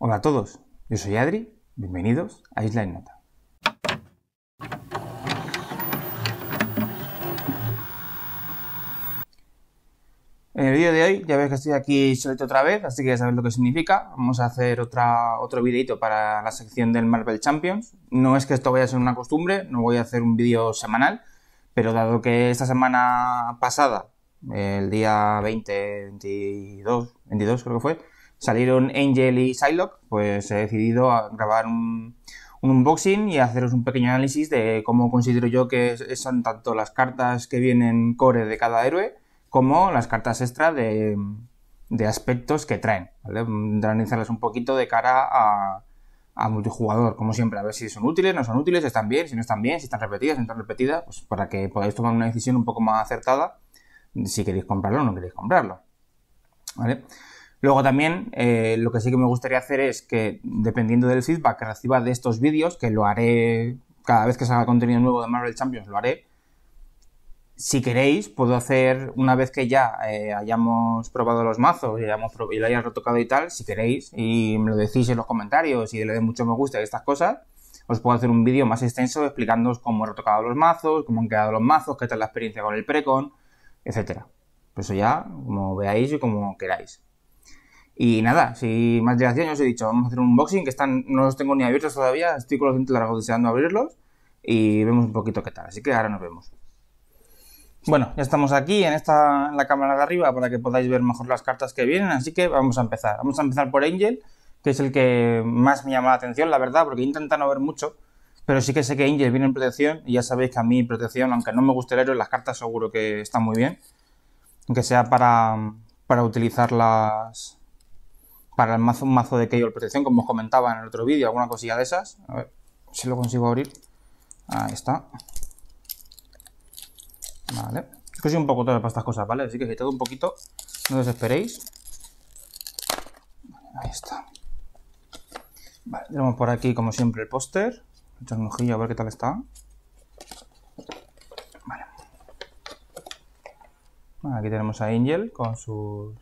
Hola a todos, yo soy Adri, bienvenidos a Isla en Nota. En el vídeo de hoy ya veis que estoy aquí solito otra vez, así que ya sabéis lo que significa. Vamos a hacer otra, otro videito para la sección del Marvel Champions. No es que esto vaya a ser una costumbre, no voy a hacer un vídeo semanal, pero dado que esta semana pasada, el día 20, 22, 22 creo que fue, salieron Angel y Psylocke, pues he decidido grabar un, unboxing y haceros un pequeño análisis de cómo considero yo que son tanto las cartas que vienen core de cada héroe como las cartas extra de, aspectos que traen. ¿vale? Analizarlas un poquito de cara a, multijugador, como siempre, a ver si son útiles, no son útiles, están bien, si no están bien, si están repetidas, si no están repetidas, pues para que podáis tomar una decisión un poco más acertada si queréis comprarlo o no queréis comprarlo. ¿Vale? Luego también eh, lo que sí que me gustaría hacer es que, dependiendo del feedback que reciba de estos vídeos, que lo haré cada vez que salga contenido nuevo de Marvel Champions, lo haré. Si queréis, puedo hacer una vez que ya eh, hayamos probado los mazos y, lo hayas retocado y tal, si queréis, y me lo decís en los comentarios y le dé mucho me gusta y estas cosas, os puedo hacer un vídeo más extenso explicándoos cómo he retocado los mazos, cómo han quedado los mazos, qué tal la experiencia con el Precon, etcétera. Eso ya, como veáis y como queráis. Y nada, si más de os he dicho, vamos a hacer un unboxing que están, no los tengo ni abiertos todavía, estoy con los dientes largos deseando abrirlos y vemos un poquito qué tal. Así que ahora nos vemos. Bueno, ya estamos aquí en esta la cámara de arriba para que podáis ver mejor las cartas que vienen, así que vamos a empezar. Vamos a empezar por Angel, que es el que más me llama la atención, la verdad, porque intenta no ver mucho, pero sí que sé que Angel viene en protección y ya sabéis que a mí protección, aunque no me guste el héroe, las cartas seguro que están muy bien, aunque sea para, para las para el mazo, un mazo de Keyhole Protección, como os comentaba en el otro vídeo, alguna cosilla de esas. A ver si lo consigo abrir. Ahí está. Vale. Es que un poco todo para estas cosas, ¿vale? Así que si todo un poquito, no desesperéis. Ahí está. Vale, tenemos por aquí, como siempre, el póster. Echar un a ver qué tal está. Vale. Aquí tenemos a Angel con sus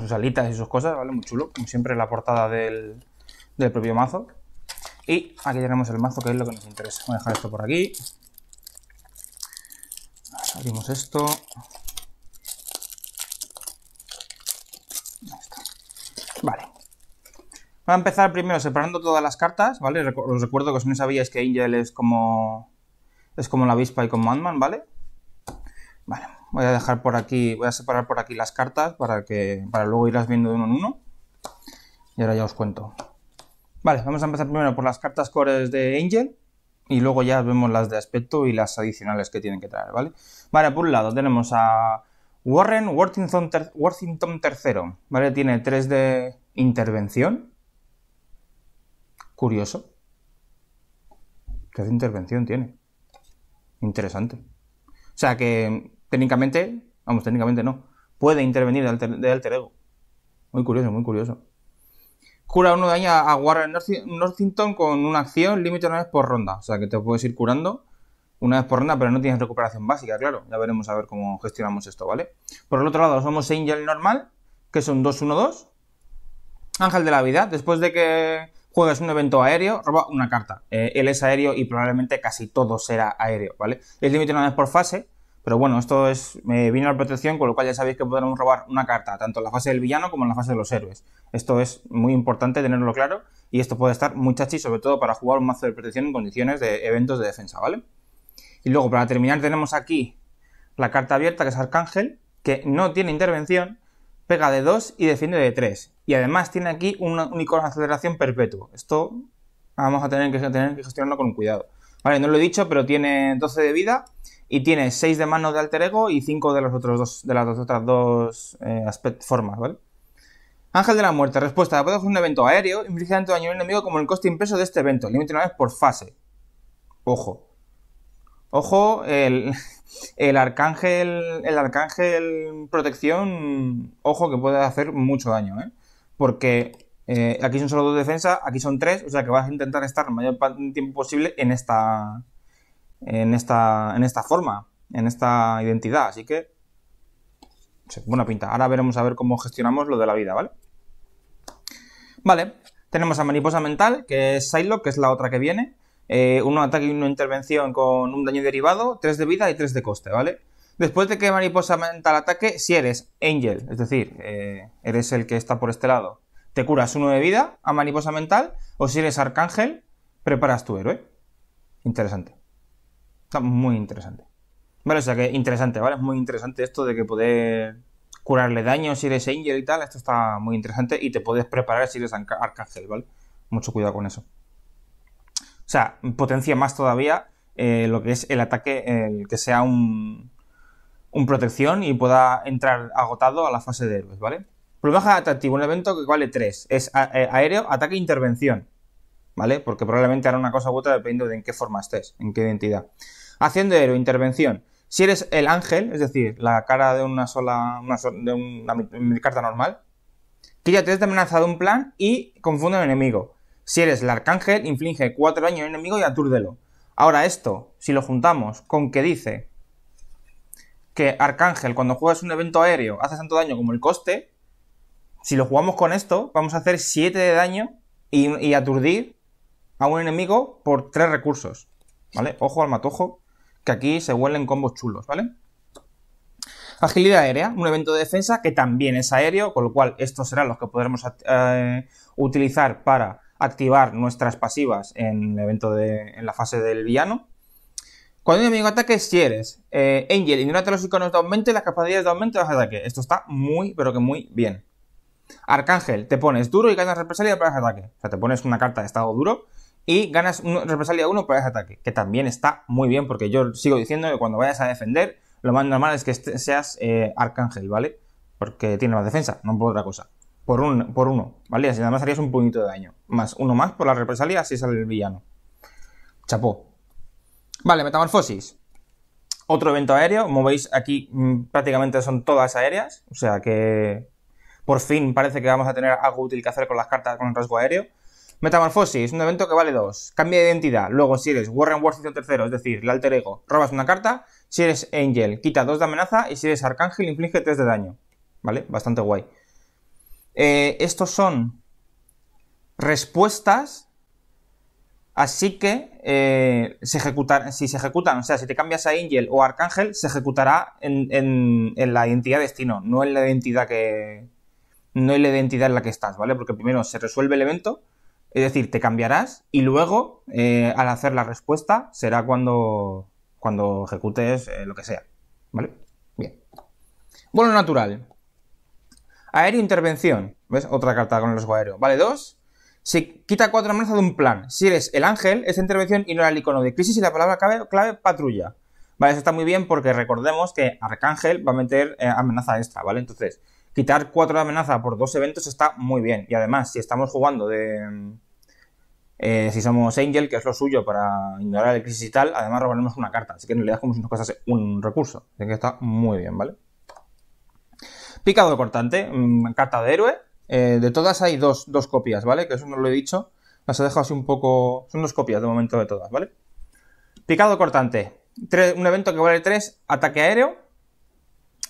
sus alitas y sus cosas, ¿vale? Muy chulo, como siempre la portada del, del propio mazo. Y aquí tenemos el mazo, que es lo que nos interesa. Voy a dejar esto por aquí. Abrimos esto. Vale. Voy a empezar primero separando todas las cartas, ¿vale? Os recuerdo que si no sabíais que Angel es como... Es como la avispa y como Ant-Man, ¿vale? Vale, Voy a dejar por aquí, voy a separar por aquí las cartas para que para luego irlas viendo de uno en uno. Y ahora ya os cuento. Vale, vamos a empezar primero por las cartas cores de Angel y luego ya vemos las de aspecto y las adicionales que tienen que traer, ¿vale? Vale, por un lado tenemos a Warren Worthington, Worthington III, ¿vale? Tiene 3 de intervención. Curioso. ¿Qué de intervención tiene. Interesante. O sea que técnicamente, vamos, técnicamente no, puede intervenir de alter, ego. Muy curioso, muy curioso. Cura uno daño a Warren Northington con una acción, límite una vez por ronda. O sea que te puedes ir curando una vez por ronda, pero no tienes recuperación básica, claro. Ya veremos a ver cómo gestionamos esto, ¿vale? Por el otro lado, somos Angel normal, que son 2-1-2. Ángel de la vida, después de que juegues un evento aéreo, roba una carta. Eh, él es aéreo y probablemente casi todo será aéreo, ¿vale? Es límite una vez por fase, pero bueno, esto es me eh, vino a protección, con lo cual ya sabéis que podremos robar una carta, tanto en la fase del villano como en la fase de los héroes. Esto es muy importante tenerlo claro y esto puede estar muy chachi, sobre todo para jugar un mazo de protección en condiciones de eventos de defensa, ¿vale? Y luego, para terminar, tenemos aquí la carta abierta, que es Arcángel, que no tiene intervención, pega de 2 y defiende de 3. Y además tiene aquí un icono de aceleración perpetuo. Esto vamos a tener que, tener que gestionarlo con cuidado. Vale, no lo he dicho, pero tiene 12 de vida y tiene 6 de manos de alter ego y 5 de los otros dos, de las otras dos eh, formas, ¿vale? Ángel de la Muerte, respuesta. Puede un evento aéreo, implica tanto daño a un enemigo como el coste impreso de este evento, límite una vez por fase. Ojo. Ojo, el, arcángel. El arcángel protección. Ojo que puede hacer mucho daño, ¿eh? Porque eh, aquí son solo dos defensas, aquí son tres, o sea que vas a intentar estar el mayor tiempo posible en esta en esta, en esta forma, en esta identidad. Así que, buena pinta. Ahora veremos a ver cómo gestionamos lo de la vida, ¿vale? Vale, tenemos a Mariposa Mental, que es Silo que es la otra que viene. Eh, uno ataque y una intervención con un daño derivado, Tres de vida y tres de coste, ¿vale? Después de que Mariposa Mental ataque, si eres Angel, es decir, eh, eres el que está por este lado, te curas uno de vida a Mariposa Mental, o si eres Arcángel, preparas tu héroe. Interesante. Está muy interesante. Vale, o sea que interesante, ¿vale? Es muy interesante esto de que poder curarle daño si eres Angel y tal. Esto está muy interesante y te puedes preparar si eres Arcángel, ¿vale? Mucho cuidado con eso. O sea, potencia más todavía eh, lo que es el ataque, el que sea un, protección y pueda entrar agotado a la fase de héroes, ¿vale? Plumaje atractivo, un evento que vale 3. Es eh, aéreo, ataque e intervención, ¿vale? Porque probablemente hará una cosa u otra dependiendo de en qué forma estés, en qué identidad. Haciendo héroe, intervención. Si eres el ángel, es decir, la cara de una sola. de una, carta normal, que ya te has amenazado un plan y confunde al enemigo. Si eres el arcángel, inflige 4 daño al enemigo y atúrdelo. Ahora, esto, si lo juntamos con que dice que arcángel, cuando juegas un evento aéreo, hace tanto daño como el coste, si lo jugamos con esto, vamos a hacer 7 de daño y, y aturdir a un enemigo por 3 recursos. ¿Vale? Ojo al matojo que aquí se huelen combos chulos, ¿vale? Agilidad aérea, un evento de defensa que también es aéreo, con lo cual estos serán los que podremos eh, utilizar para activar nuestras pasivas en el evento de, en la fase del villano. Cuando un enemigo ataque, si eres eh, Angel, los iconos de aumento y las capacidades de aumento de los ataques. Esto está muy, pero que muy bien. Arcángel, te pones duro y ganas represalia para el ataque. O sea, te pones una carta de estado duro y ganas una represalia 1 por ese ataque, que también está muy bien, porque yo sigo diciendo que cuando vayas a defender, lo más normal es que este, seas eh, arcángel, ¿vale? Porque tiene más defensa, no por otra cosa. Por, un, por uno, ¿vale? Así más harías un poquito de daño. Más uno más por la represalia si sale el villano. Chapó. Vale, metamorfosis. Otro evento aéreo. Como veis, aquí mm, prácticamente son todas aéreas. O sea que por fin parece que vamos a tener algo útil que hacer con las cartas con el rasgo aéreo. Metamorfosis, un evento que vale 2. Cambia de identidad. Luego, si eres Warren Worthington III, es decir, el alter ego, robas una carta. Si eres Angel, quita 2 de amenaza. Y si eres Arcángel, inflige 3 de daño. ¿Vale? Bastante guay. Eh, estos son respuestas. Así que eh, se si se ejecutan, o sea, si te cambias a Angel o Arcángel, se ejecutará en, la identidad destino, no en la identidad que. No en la identidad en la que estás, ¿vale? Porque primero se resuelve el evento es decir, te cambiarás y luego, eh, al hacer la respuesta, será cuando, cuando ejecutes eh, lo que sea. ¿Vale? Bien. Bueno, natural. Aéreo intervención. ¿Ves? Otra carta con el riesgo Vale, dos. Se quita cuatro amenazas de un plan. Si eres el ángel, esta intervención y ignora el icono de crisis y la palabra clave, clave patrulla. Vale, eso está muy bien porque recordemos que Arcángel va a meter eh, amenaza extra, ¿vale? Entonces, quitar cuatro de amenaza por dos eventos está muy bien. Y además, si estamos jugando de. Eh, si somos Angel, que es lo suyo para ignorar el crisis y tal, además robaremos una carta. Así que no le es como si nos costase un recurso. Así que está muy bien, ¿vale? Picado cortante, mm, carta de héroe. Eh, de todas hay dos, copias, ¿vale? Que eso no lo he dicho. Las he dejado así un poco. Son dos copias de momento de todas, ¿vale? Picado cortante. un evento que vale 3, ataque aéreo.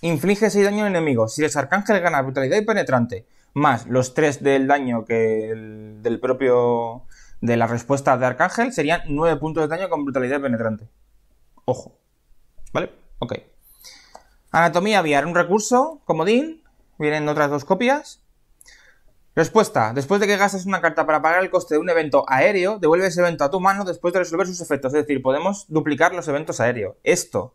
Inflige 6 daño al enemigo. Si el arcángel gana brutalidad y penetrante, más los 3 del daño que del propio. de la respuesta de arcángel, serían 9 puntos de daño con brutalidad penetrante. Ojo. ¿Vale? Ok. Anatomía aviar, un recurso, comodín. Vienen otras dos copias. Respuesta. Después de que gastes una carta para pagar el coste de un evento aéreo, devuelve ese evento a tu mano después de resolver sus efectos. Es decir, podemos duplicar los eventos aéreos. Esto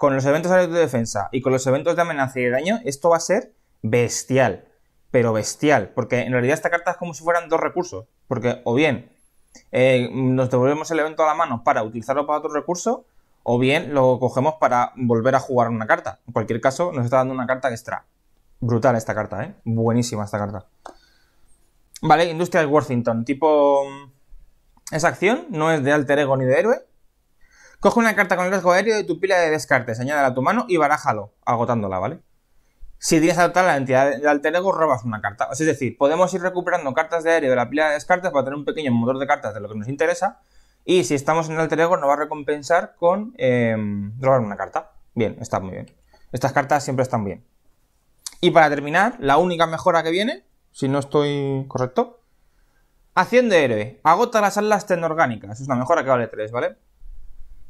con los eventos de defensa y con los eventos de amenaza y daño, esto va a ser bestial. Pero bestial, porque en realidad esta carta es como si fueran dos recursos. Porque o bien eh, nos devolvemos el evento a la mano para utilizarlo para otro recurso, o bien lo cogemos para volver a jugar una carta. En cualquier caso, nos está dando una carta extra. Brutal esta carta, ¿eh? Buenísima esta carta. Vale, Industrial Worthington, tipo... Mm, esa acción no es de alter ego ni de héroe, Coge una carta con el riesgo aéreo de tu pila de descartes, añádela a tu mano y barájalo, agotándola, ¿vale? Si tienes adoptar la entidad del alter ego, robas una carta. Es decir, podemos ir recuperando cartas de aéreo de la pila de descartes para tener un pequeño motor de cartas de lo que nos interesa. Y si estamos en el alter ego, nos va a recompensar con em, robar una carta. Bien, está muy bien. Estas cartas siempre están bien. Y para terminar, la única mejora que viene, si no estoy correcto, haciendo héroe. Agota las alas tenorgánicas. Es una mejora que vale 3, ¿vale?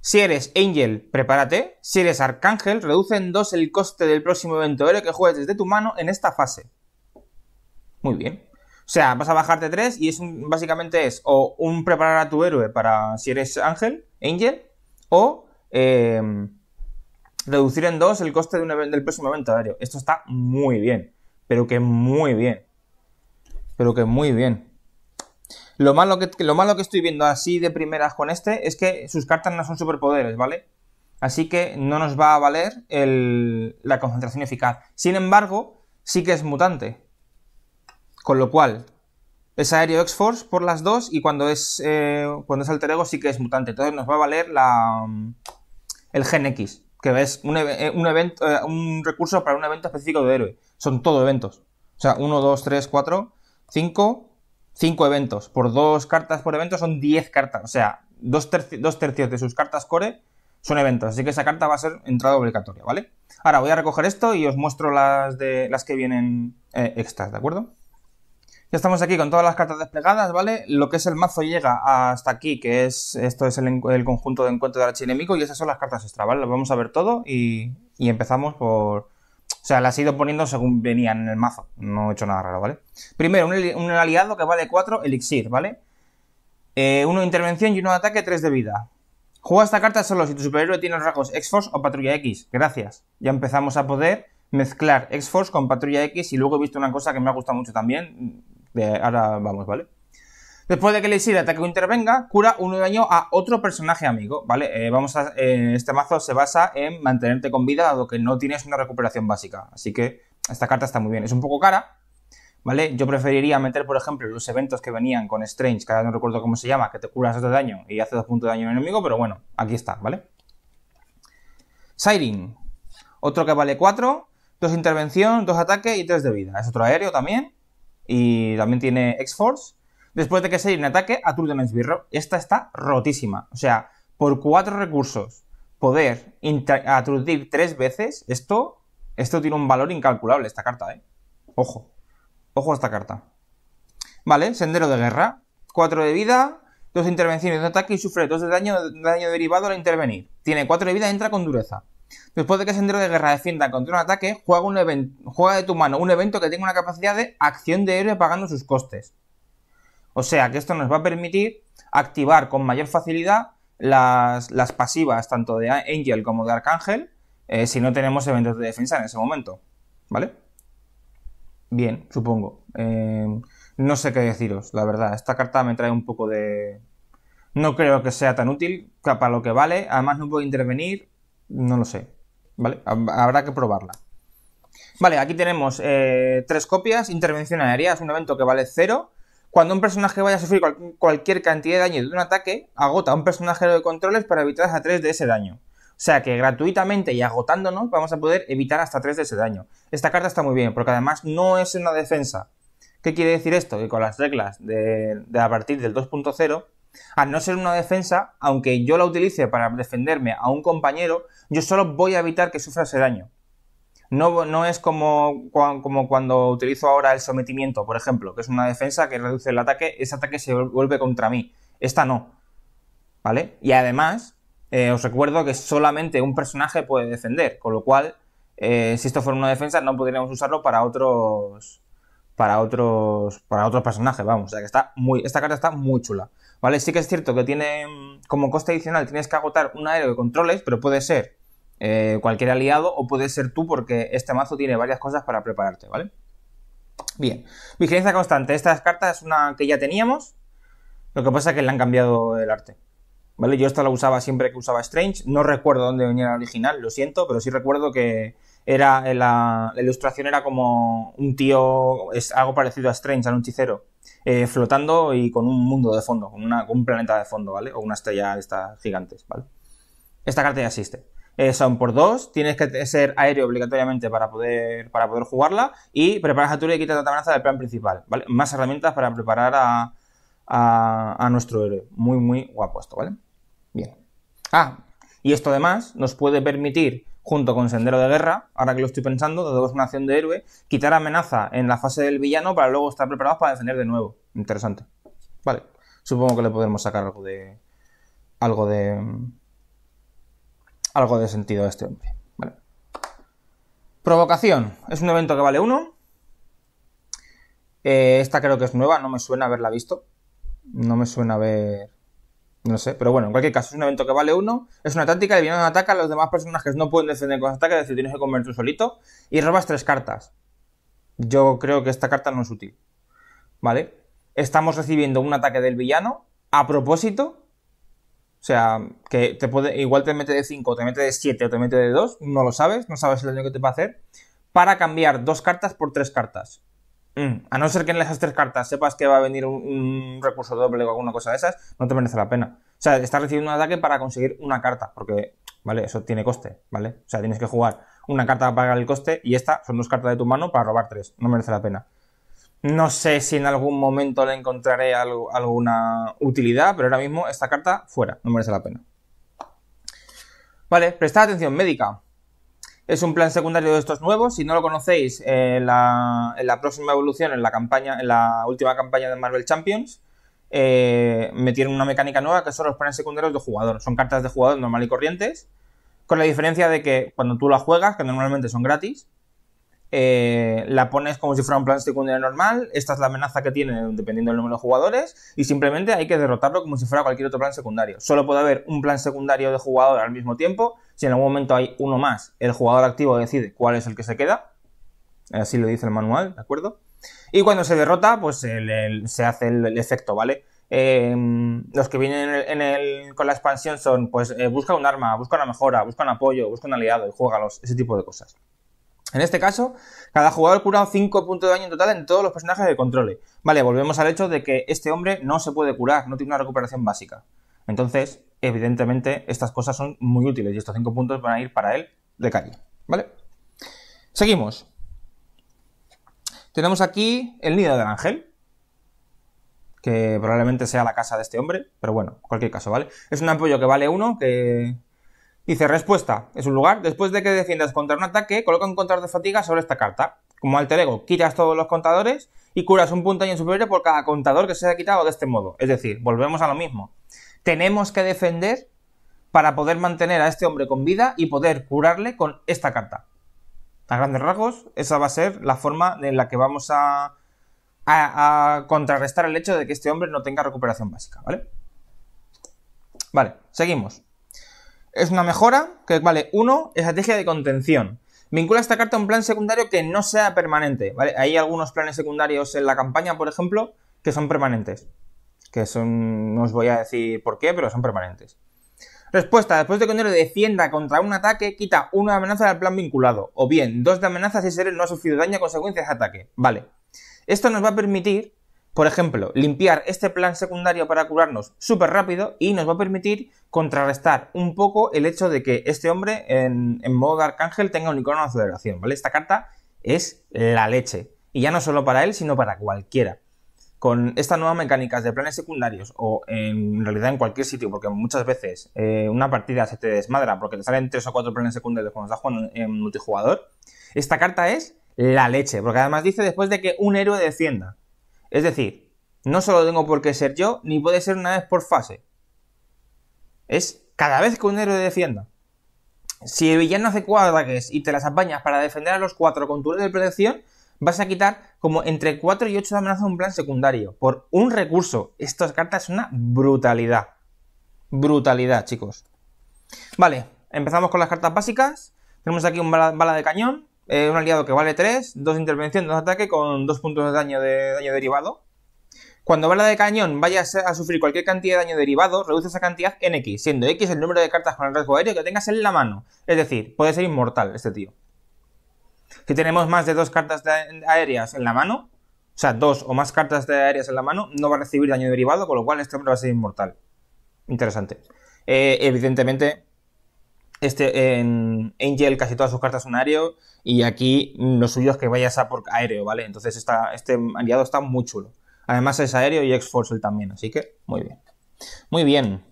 Si eres Angel, prepárate. Si eres Arcángel, reduce en 2 el coste del próximo evento aéreo que juegues desde tu mano en esta fase. Muy bien. O sea, vas a bajarte 3 y es básicamente es o un preparar a tu héroe para si eres Ángel, Angel, o em, reducir en 2 el coste de del próximo evento aéreo. Esto está muy bien. Pero que muy bien. Pero que muy bien. Lo malo que, lo malo que estoy viendo así de primeras con este es que sus cartas no son superpoderes, ¿vale? Así que no nos va a valer la concentración eficaz. Sin embargo, sí que es mutante. Con lo cual, es aéreo X-Force por las dos y cuando es, eh, cuando es alter ego sí que es mutante. Entonces nos va a valer la, mm, el Gen X, que es un, eh, evento, eh, un recurso para un evento específico de héroe. Son todo eventos. O sea, 1, 2, 3, 4, 5, 5 eventos. Por 2 cartas por evento son 10 cartas. O sea, 2 tercios de sus cartas core son eventos. Así que esa carta va a ser entrada obligatoria, ¿vale? Ahora voy a recoger esto y os muestro las, de, las que vienen eh, extras, ¿de acuerdo? Ya estamos aquí con todas las cartas desplegadas, ¿vale? Lo que es el mazo llega hasta aquí, que es esto es el, conjunto de encuentro de enemigo, y esas son las cartas extra, ¿vale? vamos a ver todo y, y empezamos por, o sea, las he ido poniendo según venían en el mazo. No he hecho nada raro, ¿vale? Primero, un, aliado que vale 4 elixir, ¿vale? Eh, uno de intervención y uno de ataque, 3 de vida. Juega esta carta solo si tu superhéroe tiene los rasgos X-Force o Patrulla X. Gracias. Ya empezamos a poder mezclar X-Force con Patrulla X y luego he visto una cosa que me ha gustado mucho también. ahora vamos, ¿vale? Después de que le Elixir ataque o intervenga, cura uno de daño a otro personaje amigo, ¿vale? Eh, vamos a, eh, este mazo se basa en mantenerte con vida, dado que no tienes una recuperación básica. Así que esta carta está muy bien. Es un poco cara, ¿vale? Yo preferiría meter, por ejemplo, los eventos que venían con Strange, que ahora no recuerdo cómo se llama, que te curas de daño y hace dos puntos de daño al enemigo, pero bueno, aquí está, ¿vale? Siren, otro que vale 4, 2 intervención, 2 ataques y 3 de vida. Es otro aéreo también. Y también tiene X-Force. Después de que se un ataque a Tour Esbirro. Esta está rotísima. O sea, por cuatro recursos, poder aturdir tres veces, esto, esto tiene un valor incalculable, esta carta, ¿eh? Ojo. Ojo a esta carta. Vale, sendero de guerra. Cuatro de vida, dos intervenciones de ataque y sufre dos de daño, daño derivado al intervenir. Tiene cuatro de vida, entra con dureza. Después de que Sendero de Guerra defienda contra un ataque, juega, un juega de tu mano un evento que tenga una capacidad de acción de héroe pagando sus costes. O sea que esto nos va a permitir activar con mayor facilidad las, pasivas tanto de Angel como de Arcángel eh, si no tenemos eventos de defensa en ese momento. ¿Vale? Bien, supongo. Eh, no sé qué deciros, la verdad. Esta carta me trae un poco de... No creo que sea tan útil para lo que vale. Además no puedo intervenir. No lo sé. ¿Vale? Habrá que probarla. Vale, aquí tenemos eh, tres copias. Intervención aérea es un evento que vale cero cuando un personaje vaya a sufrir cualquier cantidad de daño de un ataque, agota a un personaje de controles para evitar hasta 3 de ese daño. O sea que gratuitamente y agotándonos vamos a poder evitar hasta 3 de ese daño. Esta carta está muy bien, porque además no es una defensa. ¿Qué quiere decir esto? Que con las reglas de, de a partir del 2.0, al no ser una defensa, aunque yo la utilice para defenderme a un compañero, yo solo voy a evitar que sufra ese daño. No, es como, como cuando utilizo ahora el sometimiento, por ejemplo, que es una defensa que reduce el ataque, ese ataque se vuelve contra mí. Esta no. ¿Vale? Y además, eh, os recuerdo que solamente un personaje puede defender, con lo cual, eh, si esto fuera una defensa, no podríamos usarlo para otros. Para otros. Para otros personajes, vamos. O sea que está muy. Esta carta está muy chula. ¿Vale? Sí que es cierto que tiene. Como coste adicional tienes que agotar un aéreo de controles, pero puede ser eh, cualquier aliado o puede ser tú porque este mazo tiene varias cosas para prepararte, ¿vale? Bien, vigilancia constante. esta carta es una que ya teníamos, lo que pasa es que le han cambiado el arte. ¿Vale? Yo esta la usaba siempre que usaba Strange. No recuerdo dónde venía el original, lo siento, pero sí recuerdo que era eh, la, ilustración era como un tío, es algo parecido a Strange, al un hechicero, eh, flotando y con un mundo de fondo, con, una, un planeta de fondo, ¿vale? O una estrella de gigantes, ¿vale? Esta carta ya existe son por dos, tienes que ser aéreo obligatoriamente para poder, para poder jugarla y preparas a tu y quitas la amenaza del plan principal, Más herramientas para preparar a, nuestro héroe. Muy, muy guapo esto, ¿vale? Bien. Ah, y esto además nos puede permitir junto con Sendero de Guerra, ahora que lo estoy pensando, dado que es una acción de héroe, quitar amenaza en la fase del villano para luego estar preparados para defender de nuevo. Interesante. Vale, supongo que le podemos sacar algo de... algo de algo de sentido a este hombre. Provocación. Es un evento que vale 1. Eh, esta creo que es nueva, no me suena haberla visto. No me suena haber... No sé, pero bueno, en cualquier caso, es un evento que vale uno. Es una táctica, de viene un ataque a los demás personajes no pueden defender con ataque, es decir, tienes que comer solito. Y robas tres cartas. Yo creo que esta carta no es útil. ¿Vale? Estamos recibiendo un ataque del villano a propósito o sea, que te puede, igual te mete de 5, te mete de 7 o te mete de 2, no lo sabes, no sabes el daño que te va a hacer, para cambiar dos cartas por tres cartas. Mm, a no ser que en esas tres cartas sepas que va a venir un, un, recurso doble o alguna cosa de esas, no te merece la pena. O sea, estás recibiendo un ataque para conseguir una carta, porque, ¿vale? Eso tiene coste, ¿vale? O sea, tienes que jugar una carta para pagar el coste y esta son dos cartas de tu mano para robar tres. No merece la pena. No sé si en algún momento le encontraré alguna utilidad, pero ahora mismo esta carta fuera, no merece la pena. Vale, prestad atención, médica. Es un plan secundario de estos nuevos. Si no lo conocéis, eh, en la próxima evolución, en la campaña, en la última campaña de Marvel Champions, eh, metieron una mecánica nueva que son los planes secundarios de jugador. Son cartas de jugador normal y corrientes. Con la diferencia de que cuando tú las juegas, que normalmente son gratis, eh, la pones como si fuera un plan secundario normal, esta es la amenaza que tiene dependiendo del número de jugadores, y simplemente hay que derrotarlo como si fuera cualquier otro plan secundario. Solo puede haber un plan secundario de jugador al mismo tiempo, si en algún momento hay uno más, el jugador activo decide cuál es el que se queda, así lo dice el manual, ¿de acuerdo? Y cuando se derrota, pues se hace el, efecto, ¿vale? Em, los que vienen con la expansión son, pues, eh, busca un arma, busca una mejora, busca un apoyo, busca un aliado y juégalos, ese tipo de cosas. En este caso, cada jugador cura 5 puntos de daño en total en todos los personajes que controle. Vale, volvemos al hecho de que este hombre no se puede curar, no tiene una recuperación básica. Entonces, evidentemente, estas cosas son muy útiles y estos 5 puntos van a ir para él de calle. ¿Vale? Seguimos. Tenemos aquí el nido del ángel, que probablemente sea la casa de este hombre, pero bueno, cualquier caso, ¿vale? Es un apoyo que vale uno que Dice, respuesta, es un lugar. Después de que defiendas contra un ataque, coloca un contador de fatiga sobre esta carta. Como alter ego, quitas todos los contadores y curas un punto daño superior por cada contador que se haya quitado de este modo. Es decir, volvemos a lo mismo. Tenemos que defender para poder mantener a este hombre con vida y poder curarle con esta carta. A grandes rasgos, esa va a ser la forma en la que vamos a, a contrarrestar el hecho de que este hombre no tenga recuperación básica, ¿vale? Vale, seguimos. Es una mejora que vale 1, estrategia de contención. Vincula esta carta a un plan secundario que no sea permanente, ¿vale? Hay algunos planes secundarios en la campaña, por ejemplo, que son permanentes. Que son, no os voy a decir por qué, pero son permanentes. Respuesta, después de que un héroe defienda contra un ataque, quita una amenaza del plan vinculado, o bien dos de amenazas si ese héroe no ha sufrido daño a consecuencia de ataque. Vale. Esto nos va a permitir por ejemplo, limpiar este plan secundario para curarnos súper rápido y nos va a permitir contrarrestar un poco el hecho de que este hombre en, modo de arcángel tenga icono de aceleración, ¿vale? Esta carta es la leche. Y ya no solo para él, sino para cualquiera. Con estas nuevas mecánicas de planes secundarios, o en realidad en cualquier sitio, porque muchas veces eh, una partida se te desmadra porque te salen tres o cuatro planes secundarios cuando estás jugando en multijugador, esta carta es la leche, porque además dice después de que un héroe defienda. Es decir, no solo tengo por qué ser yo, ni puede ser una vez por fase. Es cada vez que un héroe defienda. Si el villano hace cuatro y te las apañas para defender a los cuatro con tu de protección, vas a quitar como entre 4 y 8 de amenaza un plan secundario por un recurso. Estas cartas son una brutalidad. Brutalidad, chicos. Vale, empezamos con las cartas básicas. Tenemos aquí un bala de cañón, eh, un aliado que vale 3, 2 de intervención, 2 de ataque con 2 puntos de daño, de daño derivado. Cuando bala de cañón vaya a sufrir cualquier cantidad de daño derivado, reduce esa cantidad en X, siendo X el número de cartas con el rasgo aéreo que tengas en la mano. Es decir, puede ser inmortal este tío. Si tenemos más de dos cartas aéreas en la mano, o sea, dos o más cartas de aéreas en la mano, no va a recibir daño derivado, con lo cual este hombre va a ser inmortal. Interesante. Eh, evidentemente, este, en Angel casi todas sus cartas son aéreo y aquí lo suyo es que vayas a por aéreo, ¿vale? Entonces este aliado está muy chulo. Además es aéreo y x también, así que muy bien. Muy bien.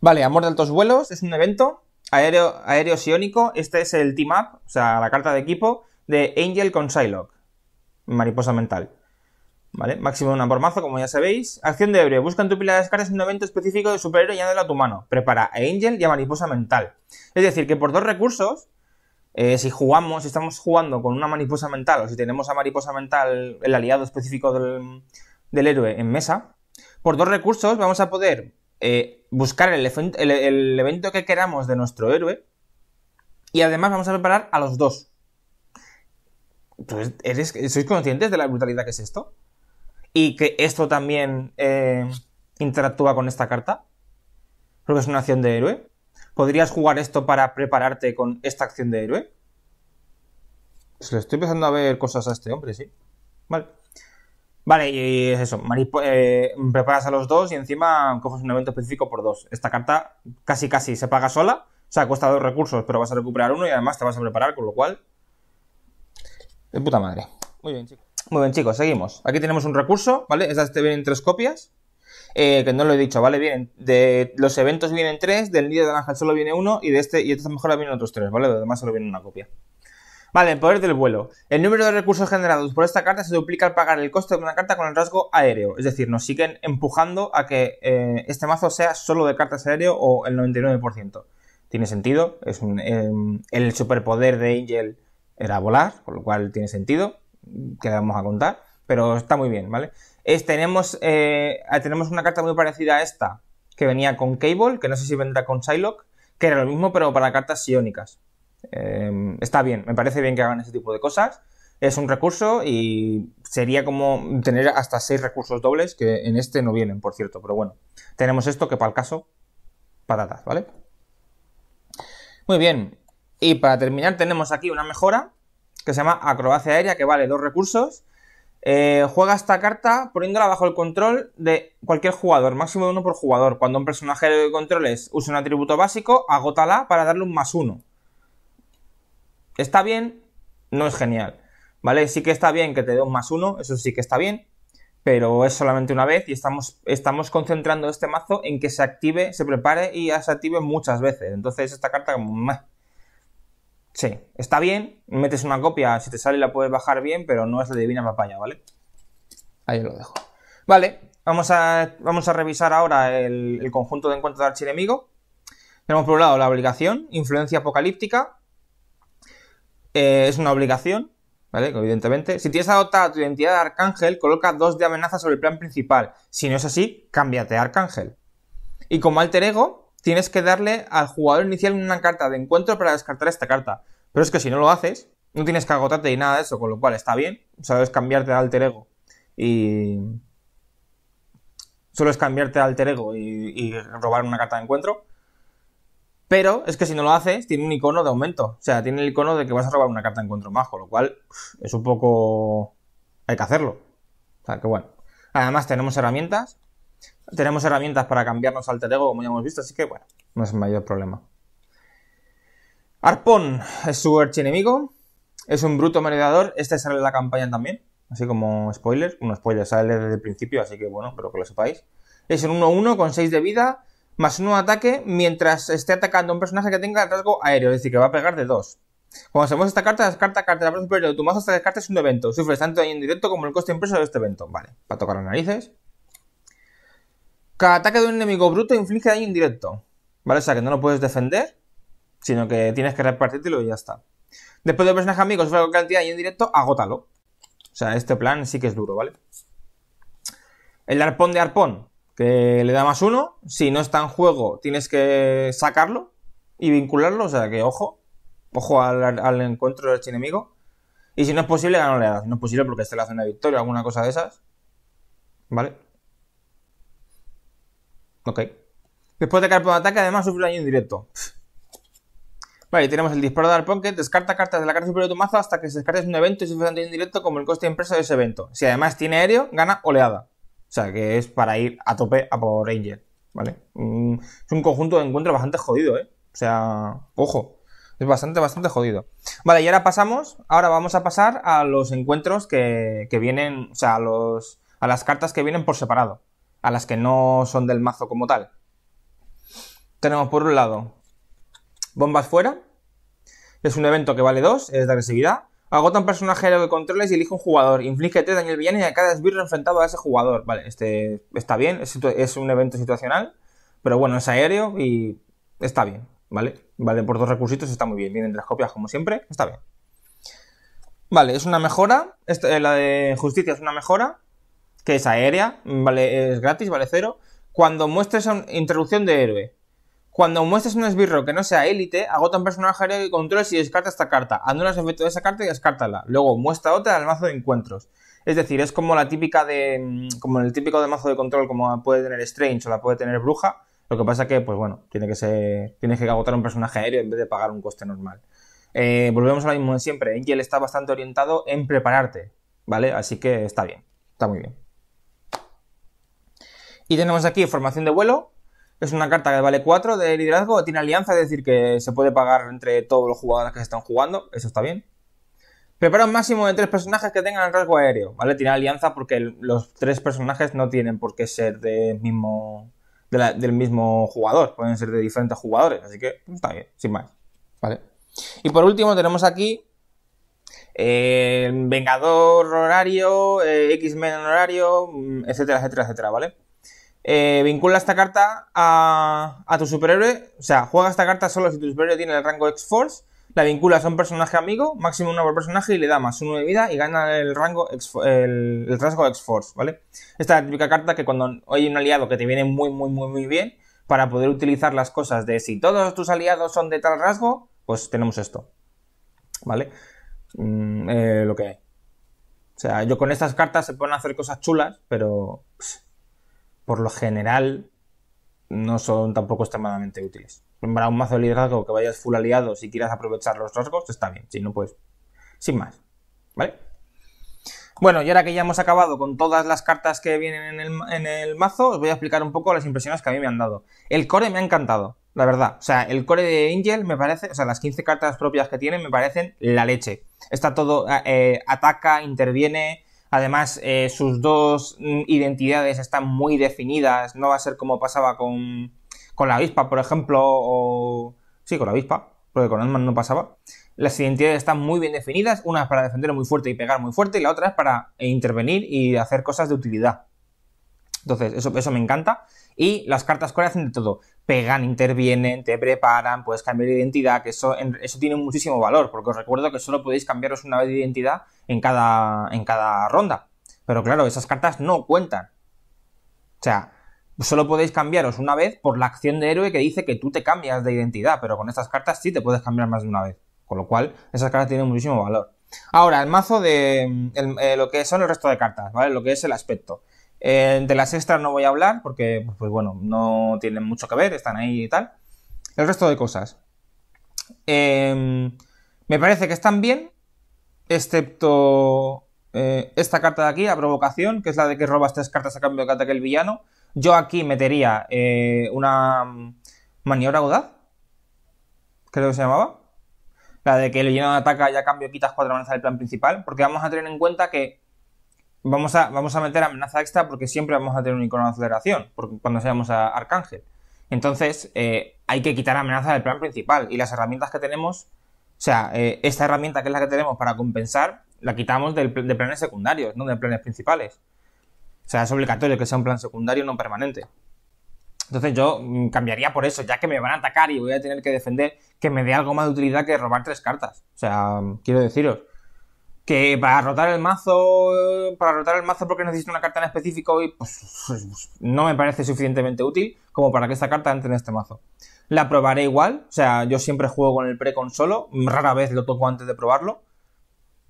Vale, Amor de Altos Vuelos es un evento aéreo, aéreo siónico. Este es el team up, o sea, la carta de equipo de Angel con Psylocke, Mariposa Mental. ¿Vale? Máximo una por mazo, como ya sabéis. Acción de héroe, Busca en tu pila de descargas un evento específico de superhéroe y añádelo a tu mano. Prepara a Angel y a Mariposa Mental. Es decir, que por dos recursos, eh, si jugamos, si estamos jugando con una Mariposa Mental o si tenemos a Mariposa Mental, el aliado específico del, héroe, en mesa, por dos recursos vamos a poder eh, buscar el, evento que queramos de nuestro héroe y además vamos a preparar a los dos. ¿sois conscientes de la brutalidad que es esto? y que esto también eh, interactúa con esta carta. Porque es una acción de héroe. ¿Podrías jugar esto para prepararte con esta acción de héroe? Se pues le estoy empezando a ver cosas a este hombre, sí. Vale. Vale, y es eso. Eh, preparas a los dos y encima coges un evento específico por dos. Esta carta casi casi se paga sola. O sea, cuesta dos recursos, pero vas a recuperar uno y además te vas a preparar, con lo cual. De puta madre. Muy bien, chicos. Muy bien, chicos, seguimos. Aquí tenemos un recurso, ¿vale? Estas te vienen tres copias. Eh, que no lo he dicho, ¿vale? Vienen de los eventos vienen tres, del líder de ángel solo viene uno y de este y esta mejora vienen otros tres, ¿vale? De demás solo viene una copia. Vale, el poder del vuelo. El número de recursos generados por esta carta se duplica al pagar el coste de una carta con el rasgo aéreo. Es decir, nos siguen empujando a que eh, este mazo sea solo de cartas aéreo o el 99%. Tiene sentido. Es eh, el superpoder de Angel era volar, con lo cual tiene sentido que vamos a contar, pero está muy bien, ¿vale? tenemos, eh, tenemos una carta muy parecida a esta, que venía con Cable, que no sé si vendrá con Psylocke, que era lo mismo, pero para cartas psiónicas. Em, está bien, me parece bien que hagan ese tipo de cosas. Es un recurso y sería como tener hasta seis recursos dobles, que en este no vienen, por cierto, pero bueno. Tenemos esto que para el caso, patatas, ¿vale? Muy bien. Y para terminar tenemos aquí una mejora que se llama Acrobacia Aérea, que vale dos recursos. Eh, juega esta carta poniéndola bajo el control de cualquier jugador, máximo de uno por jugador. Cuando un personaje de controles usa un atributo básico, agótala para darle un más uno. Está bien, no es genial. ¿Vale? Sí que está bien que te dé un más uno, eso sí que está bien, pero es solamente una vez y estamos, estamos concentrando este mazo en que se active, se prepare y se active muchas veces. Entonces esta carta como... Sí, está bien, metes una copia, si te sale la puedes bajar bien, pero no es la divina papaya, ¿vale? Ahí lo dejo. Vale, vamos a, vamos a revisar ahora el, conjunto de encuentros de archienemigo. Tenemos por un lado la obligación, influencia apocalíptica. Eh, es una obligación, ¿vale? Evidentemente. Si tienes adoptada tu identidad de arcángel, coloca dos de amenaza sobre el plan principal. Si no es así, cámbiate arcángel. Y como alter ego, tienes que darle al jugador inicial una carta de encuentro para descartar esta carta. Pero es que si no lo haces, no tienes que agotarte y nada de eso, con lo cual está bien. es cambiarte de alter ego y. Solo es cambiarte de alter ego y, robar una carta de encuentro. Pero es que si no lo haces, tiene un icono de aumento. O sea, tiene el icono de que vas a robar una carta de encuentro más, con lo cual es un poco. Hay que hacerlo. O sea, que bueno. Además, tenemos herramientas tenemos herramientas para cambiarnos al ego, como ya hemos visto, así que bueno, no es el mayor problema. Arpon es su archienemigo. Es un bruto merodeador. Este sale en la campaña también. Así como spoiler. Un spoiler sale desde el principio, así que bueno, espero que lo sepáis. Es un 1-1 con 6 de vida, más un ataque, mientras esté atacando un personaje que tenga rasgo aéreo. Es decir, que va a pegar de 2. Cuando hacemos esta carta, descarta carta de la superior de tu mazo hasta descartes un evento. Sufres tanto daño indirecto como el coste impreso de este evento. Vale, para tocar las narices. Cada ataque de un enemigo bruto inflige daño indirecto. ¿Vale? O sea que no lo puedes defender, sino que tienes que repartírtelo y ya está. Después de personaje amigo, fuera cualquier cantidad de daño indirecto, agótalo. O sea, este plan sí que es duro, ¿vale? El arpón de arpón, que le da más uno. Si no está en juego, tienes que sacarlo y vincularlo. O sea que, ojo, ojo al, encuentro del enemigo. Y si no es posible, no le das. No es posible porque este le hace una victoria, o alguna cosa de esas. ¿Vale? Ok. Después de caer de un ataque, además sufre daño indirecto. Vale, tenemos el disparo de Arponket, descarta cartas de la carta superior de tu mazo hasta que se descartes un evento y sufre daño indirecto como el coste impreso de ese evento. Si además tiene aéreo, gana oleada. O sea, que es para ir a tope a por Ranger, ¿vale? Mm, es un conjunto de encuentros bastante jodido, ¿eh? O sea, ojo, es bastante, bastante jodido. Vale, y ahora pasamos, ahora vamos a pasar a los encuentros que, que vienen, o sea, los, a las cartas que vienen por separado a las que no son del mazo como tal. Tenemos por un lado Bombas Fuera, es un evento que vale 2, es de agresividad. Agota un personaje aéreo que controles y elige un jugador. Inflige 3 daño bien villano y a cada esbirro enfrentado a ese jugador. Vale, este está bien, es, un evento situacional, pero bueno, es aéreo y está bien, ¿vale? Vale, por dos recursos está muy bien. Vienen las copias como siempre, está bien. Vale, es una mejora. Eh, la de justicia es una mejora que es aérea, vale, es gratis, vale cero. Cuando muestres una introducción de héroe, cuando muestres un esbirro que no sea élite, agota un personaje aéreo que controles y descarta esta carta. anulas el efecto de esa carta y descártala. Luego muestra otra al mazo de encuentros. Es decir, es como la típica de. Mm, como el típico de mazo de control, como puede tener Strange o la puede tener Bruja. Lo que pasa que, pues bueno, tiene que ser. Tienes que agotar un personaje aéreo en vez de pagar un coste normal. Eh, volvemos a mismo de siempre. Angel está bastante orientado en prepararte. ¿Vale? Así que está bien. Está muy bien. Y tenemos aquí formación de vuelo. Es una carta que vale 4 de liderazgo. Tiene alianza, es decir, que se puede pagar entre todos los jugadores que se están jugando. Eso está bien. Prepara un máximo de tres personajes que tengan rasgo aéreo, ¿vale? Tiene alianza porque los tres personajes no tienen por qué ser del mismo, del mismo jugador, pueden ser de diferentes jugadores, así que está bien, sin más, ¿vale? Y por último tenemos aquí eh, el Vengador horario, eh, X-Men horario, mm, etcétera, etcétera, etcétera, ¿vale? Eh, vincula esta carta a, tu superhéroe. O sea, juega esta carta solo si tu superhéroe tiene el rango X-Force. La vincula a un personaje amigo, máximo uno por personaje, y le da más uno de vida y gana el rango X el, rasgo X-Force, ¿vale? Esta es la típica carta que cuando hay un aliado que te viene muy, muy, muy, muy bien, para poder utilizar las cosas de si todos tus aliados son de tal rasgo, pues tenemos esto. ¿Vale? Mm, eh, lo que O sea, yo con estas cartas se pueden hacer cosas chulas, pero por lo general, no son tampoco extremadamente útiles. Para un mazo de liderazgo que vayas full aliado, si quieras aprovechar los rasgos, está bien. Si no, pues sin más. ¿Vale? Bueno, y ahora que ya hemos acabado con todas las cartas que vienen en el, mazo, os voy a explicar un poco las impresiones que a mí me han dado. El core me ha encantado, la verdad. O sea, el core de Angel me parece, o sea, las 15 cartas propias que tiene me parecen la leche. Está todo, eh, ataca, interviene, Además, eh, sus dos mm, identidades están muy definidas. No va a ser como pasaba con, la avispa, por ejemplo, o... Sí, con la avispa, porque con ant no pasaba. Las identidades están muy bien definidas. Una es para defender muy fuerte y pegar muy fuerte, y la otra es para intervenir y hacer cosas de utilidad. Entonces, eso, eso me encanta. Y las cartas core hacen de todo. Pegan, intervienen, te preparan, puedes cambiar de identidad, que eso, eso tiene muchísimo valor, porque os recuerdo que solo podéis cambiaros una vez de identidad en cada, en cada ronda. Pero claro, esas cartas no cuentan. O sea, solo podéis cambiaros una vez por la acción de héroe que dice que tú te cambias de identidad, pero con estas cartas sí te puedes cambiar más de una vez. Con lo cual, esas cartas tienen muchísimo valor. Ahora, el mazo de eh, lo que son el resto de cartas, ¿vale? Lo que es el aspecto. Eh, de las extras no voy a hablar porque, pues bueno, no tienen mucho que ver, están ahí y tal. El resto de cosas. Eh, me parece que están bien, excepto eh, esta carta de aquí, a provocación, que es la de que robas tres cartas a cambio de que ataque el villano. Yo aquí metería una maniobra audaz, creo que se llamaba. La de que el villano ataca y a cambio quitas cuatro manas del plan principal, porque vamos a tener en cuenta que vamos a, vamos a meter amenaza extra porque siempre vamos a tener un icono de aceleración, cuando seamos a Arcángel. Entonces, eh, hay que quitar amenaza del plan principal y las herramientas que tenemos, o sea, eh, esta herramienta que es la que tenemos para compensar, la quitamos del, de planes secundarios, no de planes principales. O sea, es obligatorio que sea un plan secundario no permanente. Entonces yo mm, cambiaría por eso, ya que me van a atacar y voy a tener que defender que me dé algo más de utilidad que robar tres cartas. O sea, quiero deciros, que para rotar el mazo, para rotar el mazo porque necesito una carta en específico y pues, pues, pues no me parece suficientemente útil como para que esta carta entre en este mazo. La probaré igual, o sea, yo siempre juego con el pre-con solo, rara vez lo toco antes de probarlo.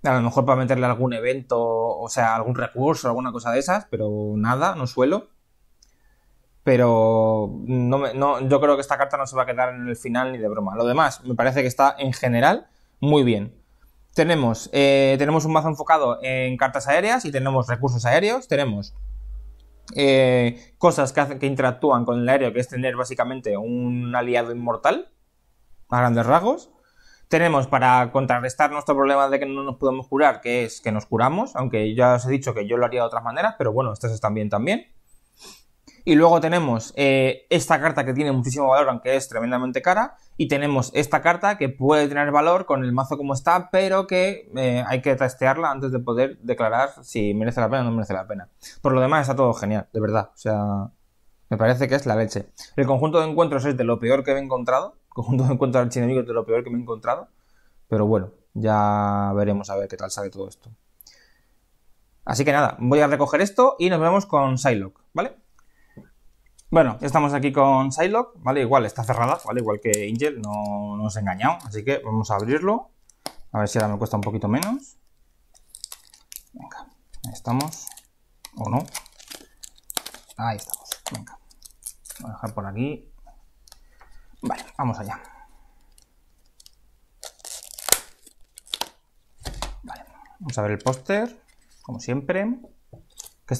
A lo mejor para meterle algún evento, o sea, algún recurso, alguna cosa de esas, pero nada, no suelo. Pero no, yo creo que esta carta no se va a quedar en el final ni de broma. Lo demás, me parece que está en general muy bien. Tenemos, eh, tenemos un mazo enfocado en cartas aéreas y tenemos recursos aéreos. Tenemos eh, cosas que, hacen, que interactúan con el aéreo, que es tener básicamente un aliado inmortal, a grandes rasgos. Tenemos para contrarrestar nuestro problema de que no nos podemos curar, que es que nos curamos, aunque ya os he dicho que yo lo haría de otras maneras, pero bueno, estas están bien también. Y luego tenemos eh, esta carta que tiene muchísimo valor, aunque es tremendamente cara. Y tenemos esta carta que puede tener valor con el mazo como está, pero que eh, hay que testearla antes de poder declarar si merece la pena o no merece la pena. Por lo demás está todo genial, de verdad. O sea, me parece que es la leche. El conjunto de encuentros es de lo peor que he encontrado. El conjunto de encuentros chinemigo es de lo peor que me he encontrado. Pero bueno, ya veremos a ver qué tal sale todo esto. Así que nada, voy a recoger esto y nos vemos con Psylocke, ¿vale? Bueno, estamos aquí con Psylocke, ¿vale? Igual está cerrada, ¿vale? Igual que Angel, no, nos os he engañado. Así que vamos a abrirlo. A ver si ahora me cuesta un poquito menos. Venga, ahí estamos. ¿O no? Ahí estamos, venga. Voy a dejar por aquí. Vale, vamos allá. Vale, vamos a ver el póster, como siempre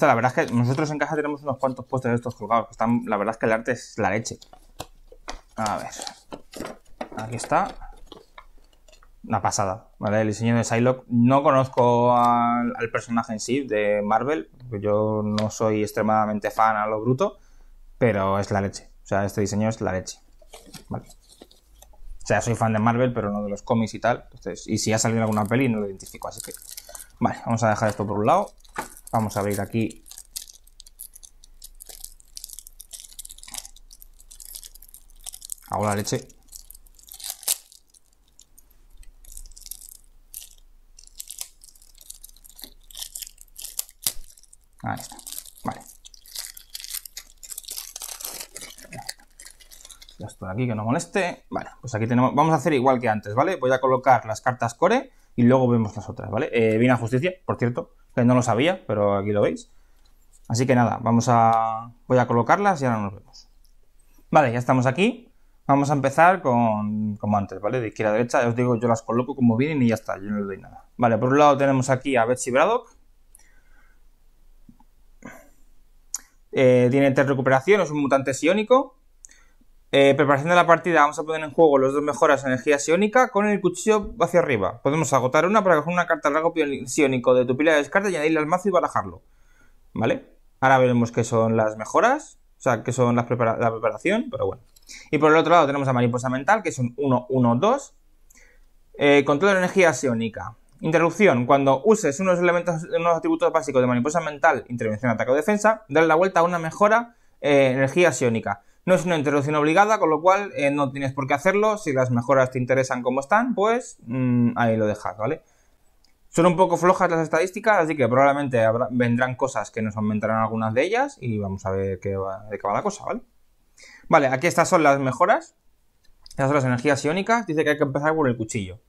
la verdad es que nosotros en casa tenemos unos cuantos puestos de estos colgados. están, la verdad es que el arte es la leche. A ver. Aquí está. Una pasada, ¿vale? El diseño de Psylocke. No conozco al, personaje en sí de Marvel. yo no soy extremadamente fan a lo bruto. Pero es la leche. O sea, este diseño es la leche. Vale. O sea, soy fan de Marvel, pero no de los cómics y tal. y si ha salido alguna peli, no lo identifico. Así que. Vale, vamos a dejar esto por un lado. Vamos a abrir aquí. Ahora leche. Vale. Ya estoy aquí que no moleste. Vale, pues aquí tenemos. Vamos a hacer igual que antes, ¿vale? Voy a colocar las cartas core y luego vemos las otras, ¿vale? Eh, a Justicia, por cierto, que no lo sabía, pero aquí lo veis. Así que nada, vamos a... voy a colocarlas y ahora nos vemos. Vale, ya estamos aquí. Vamos a empezar con, como antes, ¿vale? De izquierda a derecha, os digo, yo las coloco como vienen y ya está, yo no le doy nada. Vale, por un lado tenemos aquí a Betsy Braddock. Eh, tiene tres recuperación, es un mutante psiónico. Eh, preparación de la partida, vamos a poner en juego los dos mejoras energía psiónica con el cuchillo hacia arriba. Podemos agotar una para coger una carta al rango psiónico de tu pila de descarte y añadirla al mazo y barajarlo. ¿Vale? Ahora veremos qué son las mejoras, o sea, qué son las la preparación, pero bueno. Y por el otro lado tenemos a Mariposa Mental, que es un 1, 1, 2. Eh, control de energía psiónica. Interrupción. Cuando uses unos elementos, unos atributos básicos de Mariposa Mental, intervención, ataque o defensa, dale la vuelta a una mejora eh, energía psiónica. No es una introducción obligada, con lo cual eh, no tienes por qué hacerlo. Si las mejoras te interesan como están, pues mm, ahí lo dejas, ¿vale? Son un poco flojas las estadísticas, así que probablemente vendrán cosas que nos aumentarán algunas de ellas y vamos a ver qué va, de qué va la cosa, ¿vale? Vale, aquí estas son las mejoras. Estas son las energías iónicas. Dice que hay que empezar por el cuchillo.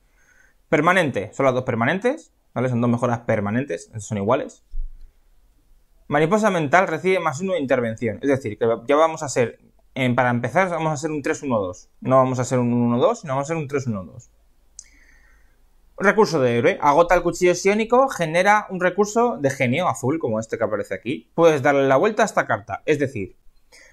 Permanente, son las dos permanentes, ¿vale? Son dos mejoras permanentes, son iguales. Mariposa mental recibe más uno de intervención, es decir, que ya vamos a ser para empezar vamos a hacer un 3-1-2. No vamos a hacer un 1-2, sino vamos a hacer un 3-1-2. Recurso de héroe. Agota el cuchillo sionico, genera un recurso de genio azul, como este que aparece aquí. Puedes darle la vuelta a esta carta. Es decir,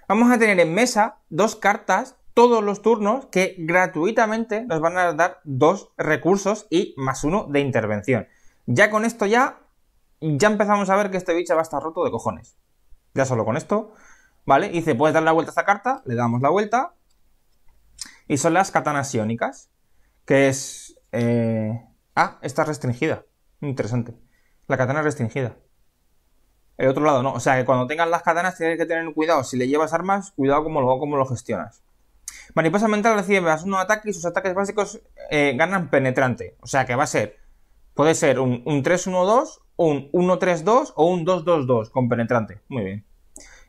vamos a tener en mesa dos cartas todos los turnos que gratuitamente nos van a dar dos recursos y más uno de intervención. Ya con esto ya, ya empezamos a ver que este bicho va a estar roto de cojones. Ya solo con esto ¿Vale? Y dice, puedes dar la vuelta a esta carta, le damos la vuelta. Y son las katanas iónicas, que es... Eh... Ah, está restringida. Interesante. La katana restringida. El otro lado no. O sea, que cuando tengan las katanas tienes que tener cuidado. Si le llevas armas, cuidado como lo, cómo lo gestionas. Mariposa mental recibe más un ataque y sus ataques básicos eh, ganan penetrante. O sea que va a ser. Puede ser un, un 3-1-2, un 1-3-2 o un 2-2-2 con penetrante. Muy bien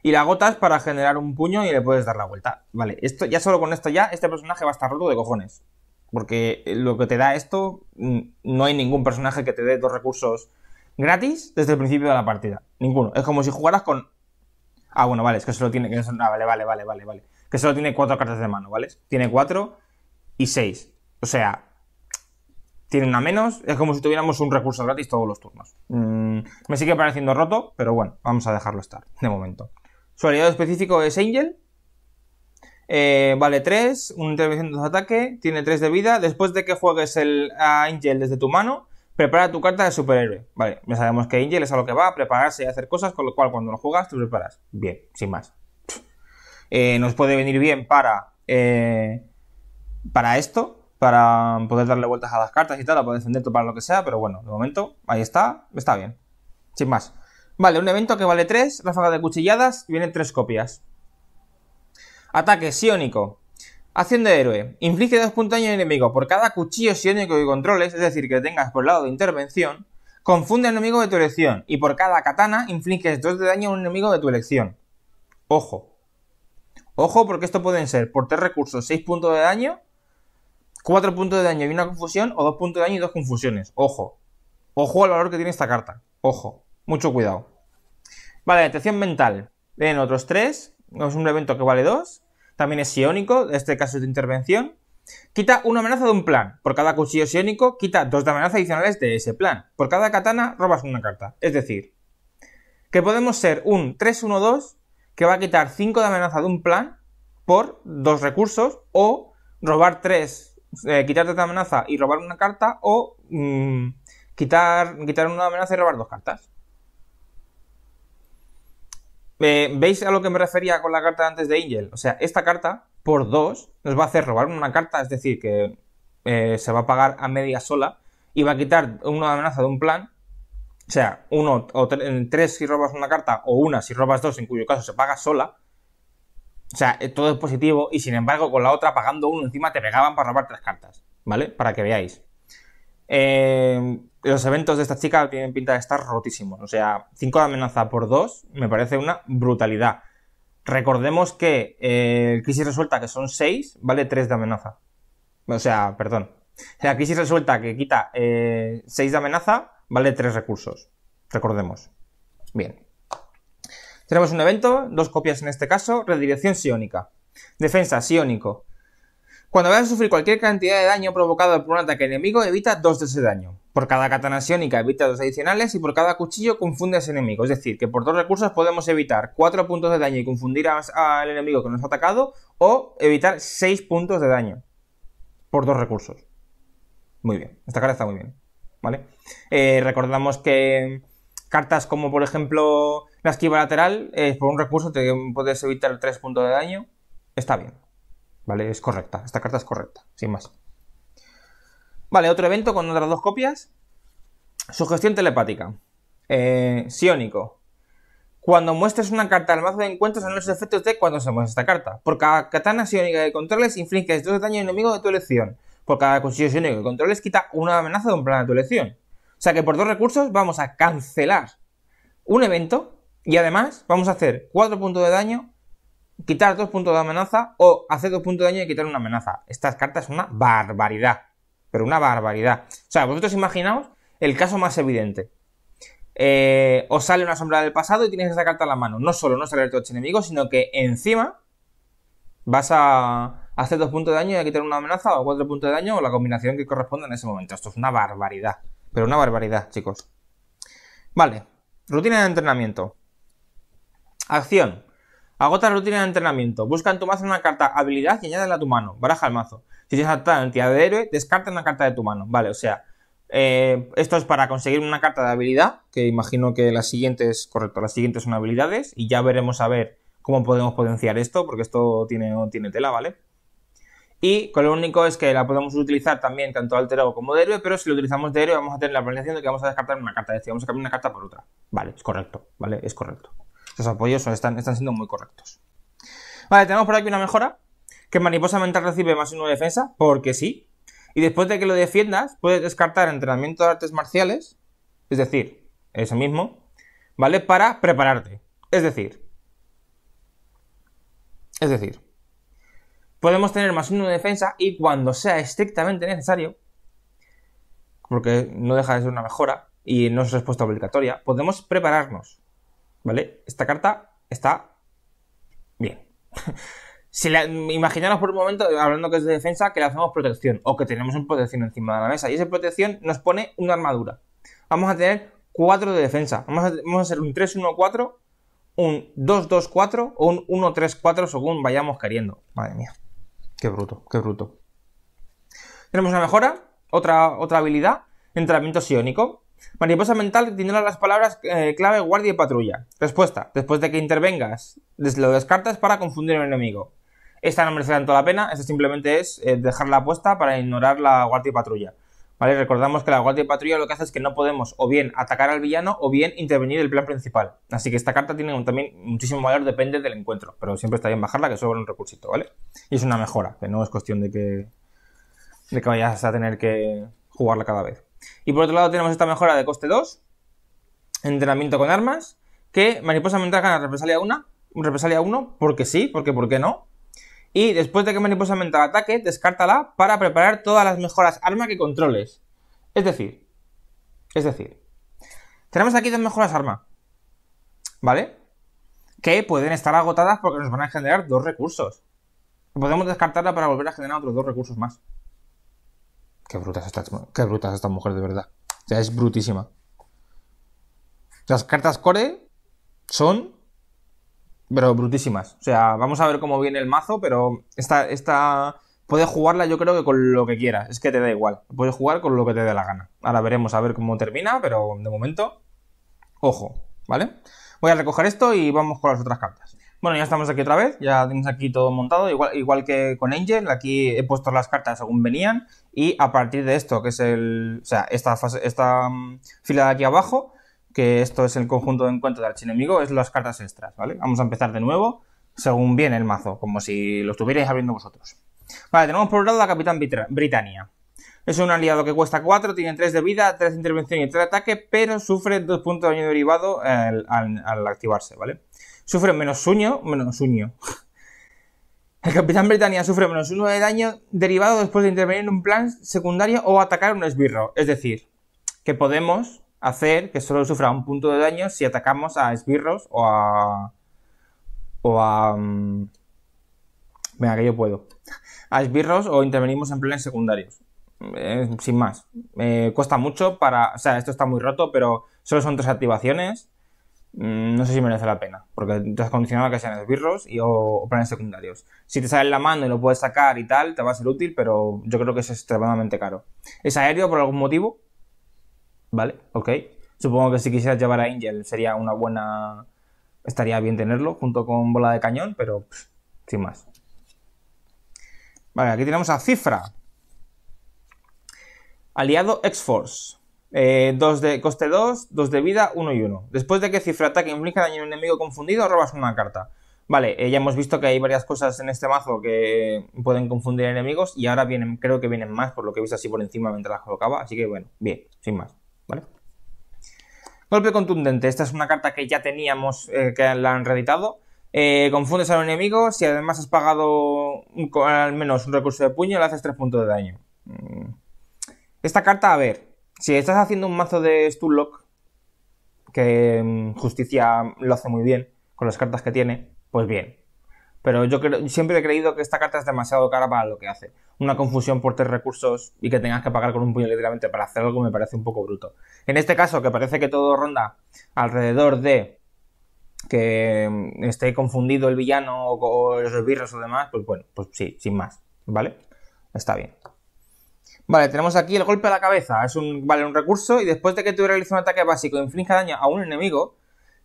y la agotas para generar un puño y le puedes dar la vuelta. Vale, esto, ya solo con esto ya, este personaje va a estar roto de cojones. Porque lo que te da esto, no hay ningún personaje que te dé dos recursos gratis desde el principio de la partida. Ninguno. Es como si jugaras con. Ah, bueno, vale, es que solo tiene. vale, vale, vale, vale, vale. Que solo tiene cuatro cartas de mano, ¿vale? Tiene cuatro y seis. O sea, tiene una menos. Es como si tuviéramos un recurso gratis todos los turnos. me sigue pareciendo roto, pero bueno, vamos a dejarlo estar de momento. Su aliado específico es Angel. Eh, vale 3, Un intervención de ataque, tiene 3 de vida. Después de que juegues el, a Angel desde tu mano, prepara tu carta de superhéroe. Vale, ya sabemos que Angel es a lo que va, a prepararse y hacer cosas, con lo cual cuando lo juegas te preparas. Bien, sin más. Eh, nos puede venir bien para, eh, para esto, para poder darle vueltas a las cartas y tal, para defenderte para lo que sea, pero bueno, de momento ahí está, está bien. Sin más. Vale, un evento que vale 3, ráfaga de cuchilladas, y vienen 3 copias. Ataque siónico. Acción de héroe. Inflige 2 puntos de daño al enemigo por cada cuchillo psiónico que controles, es decir, que tengas por el lado de intervención. Confunde al enemigo de tu elección y por cada katana infliges 2 de daño a un enemigo de tu elección. Ojo. Ojo porque esto pueden ser por 3 recursos 6 puntos de daño, 4 puntos de daño y una confusión o 2 puntos de daño y 2 confusiones. Ojo. Ojo al valor que tiene esta carta. Ojo. Mucho cuidado. Vale, detección mental. Ven otros tres. Es un evento que vale dos. También es iónico, este caso es de intervención. Quita una amenaza de un plan. Por cada cuchillo sionico, quita dos de amenaza adicionales de ese plan. Por cada katana, robas una carta. Es decir, que podemos ser un 3-1-2 que va a quitar 5 de amenaza de un plan por dos recursos, o robar tres eh, quitar de amenaza y robar una carta, o mm, quitar, quitar una amenaza y robar dos cartas. Eh, ¿Veis a lo que me refería con la carta antes de Angel? O sea, esta carta, por dos, nos va a hacer robar una carta, es decir, que eh, se va a pagar a media sola y va a quitar una amenaza de un plan. O sea, uno o tres si robas una carta, o una si robas dos, en cuyo caso se paga sola. O sea, eh, todo es positivo, y sin embargo, con la otra pagando uno encima te pegaban para robar tres cartas, ¿vale? Para que veáis. Em, los eventos de esta chica tienen pinta de estar rotísimos. O sea, 5 de amenaza por 2 me parece una brutalidad. Recordemos que eh, crisis resuelta, que son 6, vale 3 de amenaza. O sea, perdón. La crisis resuelta que quita 6 eh, de amenaza, vale 3 recursos. Recordemos. Bien. Tenemos un evento, dos copias en este caso, redirección siónica. Defensa, siónico. Cuando a sufrir cualquier cantidad de daño provocado por un ataque enemigo, evita dos de ese daño. Por cada katana sónica evita dos adicionales y por cada cuchillo confunde a ese enemigo. Es decir, que por dos recursos podemos evitar cuatro puntos de daño y confundir al enemigo que nos ha atacado o evitar seis puntos de daño. Por dos recursos. Muy bien, esta carta está muy bien. ¿Vale? Eh, recordamos que cartas como por ejemplo la esquiva lateral, eh, por un recurso te puedes evitar tres puntos de daño. Está bien. ¿vale? Es correcta, esta carta es correcta, sin más. Vale, otro evento con otras dos copias. Sugestión telepática. Eh, siónico. Cuando muestres una carta al mazo de encuentros son los efectos de cuando se muestra esta carta. Por cada katana sionica que controles, infliges dos de daño enemigo de tu elección. Por cada cuchillo sionico que controles, quita una amenaza de un plan de tu elección. O sea que por dos recursos vamos a cancelar un evento y además vamos a hacer cuatro puntos de daño quitar dos puntos de amenaza o hacer dos puntos de daño y quitar una amenaza. Estas cartas son una barbaridad. Pero una barbaridad. O sea, vosotros imaginaos el caso más evidente. Eh, os sale una sombra del pasado y tienes esa carta en la mano. No solo no sale el tu enemigo, sino que encima vas a hacer dos puntos de daño y a quitar una amenaza o cuatro puntos de daño o la combinación que corresponda en ese momento. Esto es una barbaridad. Pero una barbaridad, chicos. Vale. Rutina de entrenamiento. Acción. Agota rutina de entrenamiento. Busca en tu mazo una carta habilidad y añádela a tu mano. Baraja el mazo. Si tienes la entidad de héroe, descarta una carta de tu mano. Vale, o sea, eh, esto es para conseguir una carta de habilidad, que imagino que las siguientes, correcto, las siguientes son habilidades, y ya veremos a ver cómo podemos potenciar esto, porque esto tiene, tiene tela, ¿vale? Y con lo único es que la podemos utilizar también tanto alterado como de héroe, pero si lo utilizamos de héroe vamos a tener la planeación de que vamos a descartar una carta, es decir, vamos a cambiar una carta por otra. Vale, es correcto, ¿vale? Es correcto. Estos apoyos están, siendo muy correctos. Vale, tenemos por aquí una mejora, que Mariposa Mental recibe más de defensa, porque sí. Y después de que lo defiendas, puedes descartar entrenamiento de artes marciales, es decir, eso mismo, ¿vale? Para prepararte. Es decir, es decir, podemos tener más uno de defensa y cuando sea estrictamente necesario, porque no deja de ser una mejora y no es respuesta obligatoria, podemos prepararnos. ¿Vale? Esta carta está bien. si la, imaginaros por un momento, hablando que es de defensa, que le hacemos protección o que tenemos un protección encima de la mesa y esa protección nos pone una armadura. Vamos a tener 4 de defensa. Vamos a, hacer un 3-1-4, un 2-2-4 o un 1-3-4 según vayamos queriendo. Madre mía. Qué bruto, qué bruto. Tenemos una mejora, otra, otra habilidad, entrenamiento psiónico. Mariposa mental tiene las palabras eh, clave guardia y patrulla. Respuesta. Después de que intervengas, lo descartas para confundir al enemigo. Esta no merece tanto la pena, esta simplemente es eh, dejarla puesta para ignorar la guardia y patrulla. ¿Vale? Recordamos que la guardia y patrulla lo que hace es que no podemos o bien atacar al villano o bien intervenir el plan principal. Así que esta carta tiene también muchísimo valor, depende del encuentro. Pero siempre está bien bajarla, que solo un recursito, ¿vale? Y es una mejora, que no es cuestión de que, de que vayas a tener que jugarla cada vez. Y por otro lado tenemos esta mejora de coste 2, entrenamiento con armas, que maniposamente Mental gana represalia 1, represalia 1, porque sí, porque por qué no. Y después de que Mariposa Mental ataque, descártala para preparar todas las mejoras arma que controles. Es decir, es decir, tenemos aquí dos mejoras arma, ¿vale? Que pueden estar agotadas porque nos van a generar dos recursos. Podemos descartarla para volver a generar otros dos recursos más. Qué brutas estas, qué mujer de verdad. O sea, es brutísima. Las cartas core son. Pero brutísimas. O sea, vamos a ver cómo viene el mazo, pero esta. esta puedes jugarla, yo creo que con lo que quieras. Es que te da igual. Puedes jugar con lo que te dé la gana. Ahora veremos a ver cómo termina, pero de momento. Ojo, ¿vale? Voy a recoger esto y vamos con las otras cartas. Bueno, ya estamos aquí otra vez, ya tenemos aquí todo montado, igual, igual que con Angel, aquí he puesto las cartas según venían y a partir de esto, que es el, o sea, esta, esta mm, fila de aquí abajo, que esto es el conjunto de encuentro del archienemigo, es las cartas extras, ¿vale? Vamos a empezar de nuevo según viene el mazo, como si lo estuvierais abriendo vosotros. Vale, tenemos por un lado la Capitán Britannia. Es un aliado que cuesta 4, tiene 3 de vida, 3 de intervención y 3 de ataque, pero sufre 2 puntos de daño derivado al activarse, ¿vale? sufre menos suño... menos suño. El Capitán Britannia sufre menos uno de daño derivado después de intervenir en un plan secundario o atacar un esbirro. Es decir, que podemos hacer que solo sufra un punto de daño si atacamos a esbirros o a. o a. Mm, venga, que yo puedo. A esbirros o intervenimos en planes secundarios. Eh, sin más. Eh, cuesta mucho para. O sea, esto está muy roto, pero solo son tres activaciones. Mm, no sé si merece la pena, porque te has condicionado a que sean esbirros y, o, planes secundarios. Si te sale la mano y lo puedes sacar y tal, te va a ser útil, pero yo creo que es extremadamente caro. ¿Es aéreo por algún motivo? Vale, ok. Supongo que si quisieras llevar a Angel sería una buena... Estaría bien tenerlo junto con bola de cañón, pero sin más. Vale, aquí tenemos a Cifra. Aliado X-Force. Eh, dos de coste 2, 2 de vida, 1 y 1. Después de que cifra ataque inflige daño a un enemigo confundido, robas una carta. Vale, eh, ya hemos visto que hay varias cosas en este mazo que pueden confundir enemigos y ahora vienen, creo que vienen más, por lo que he visto así por encima mientras las colocaba, así que bueno, bien, sin más, Golpe contundente, esta es una carta que ya teníamos, eh, que la han reeditado. confundes a un enemigo, si además has pagado al menos un recurso de puño, le haces 3 puntos de daño. Mm. Esta carta, a ver, si estás haciendo un mazo de Stunlock, que mm, Justicia lo hace muy bien con las cartas que tiene, pues bien. Pero yo siempre he creído que esta carta es demasiado cara para lo que hace. Una confusión por tres recursos y que tengas que pagar con un puño ligeramente para hacer algo me parece un poco bruto. En este caso, que parece que todo ronda alrededor de que mm, esté confundido el villano o, los esbirros o demás, pues bueno, pues sí, sin más, ¿vale? Está bien. Vale, tenemos aquí el golpe a la cabeza. Es un, vale, un recurso y después de que tú realices un ataque básico e inflige daño a un enemigo,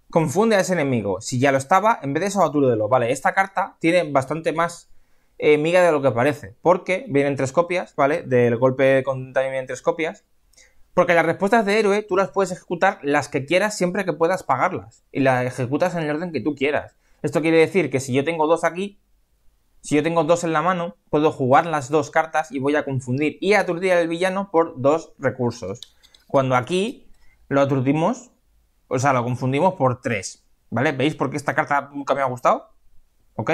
confunde a ese enemigo. Si ya lo estaba, en vez de eso, lo Vale, esta carta tiene bastante más eh, miga de lo que parece, porque vienen tres copias, ¿vale? Del golpe con, también vienen tres copias. Porque las respuestas de héroe tú las puedes ejecutar las que quieras siempre que puedas pagarlas. Y las ejecutas en el orden que tú quieras. Esto quiere decir que si yo tengo dos aquí, si yo tengo dos en la mano, puedo jugar las dos cartas y voy a confundir y aturdir al villano por dos recursos. Cuando aquí lo aturdimos, o sea, lo confundimos por tres. ¿Vale? ¿Veis por qué esta carta nunca me ha gustado? ¿Ok?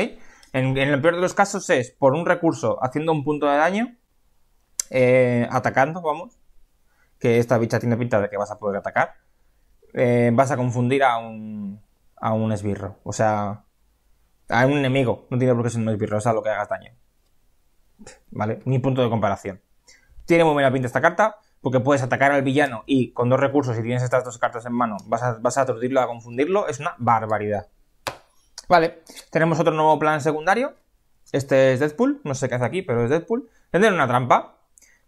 En, el peor de los casos es por un recurso haciendo un punto de daño, eh, atacando, vamos, que esta bicha tiene pinta de que vas a poder atacar, eh, vas a confundir a un, a un esbirro. O sea, a un enemigo. No tiene por qué ser una espirrosa lo que haga daño. ¿Vale? Ni punto de comparación. Tiene muy buena pinta esta carta, porque puedes atacar al villano y con dos recursos, si tienes estas dos cartas en mano, vas a, a aturdirlo, a confundirlo. Es una barbaridad. Vale, tenemos otro nuevo plan secundario. Este es Deadpool, no sé qué hace aquí, pero es Deadpool. Tendrán una trampa.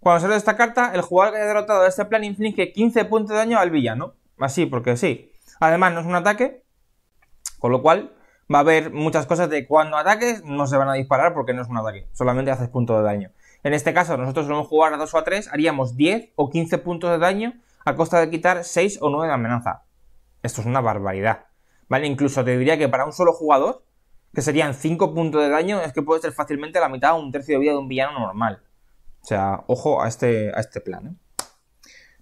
Cuando sale esta carta, el jugador que haya derrotado este plan inflige 15 puntos de daño al villano. Así, porque sí. Además, no es un ataque, con lo cual va a haber muchas cosas de cuando ataques no se van a disparar porque no es una ataque, solamente haces puntos de daño. En este caso, nosotros a jugar a 2 o a 3, haríamos 10 o 15 puntos de daño a costa de quitar 6 o 9 de amenaza. Esto es una barbaridad. ¿Vale? Incluso te diría que para un solo jugador, que serían 5 puntos de daño, es que puede ser fácilmente la mitad o un tercio de vida de un villano normal. O sea, ojo a este, a este plan. ¿eh?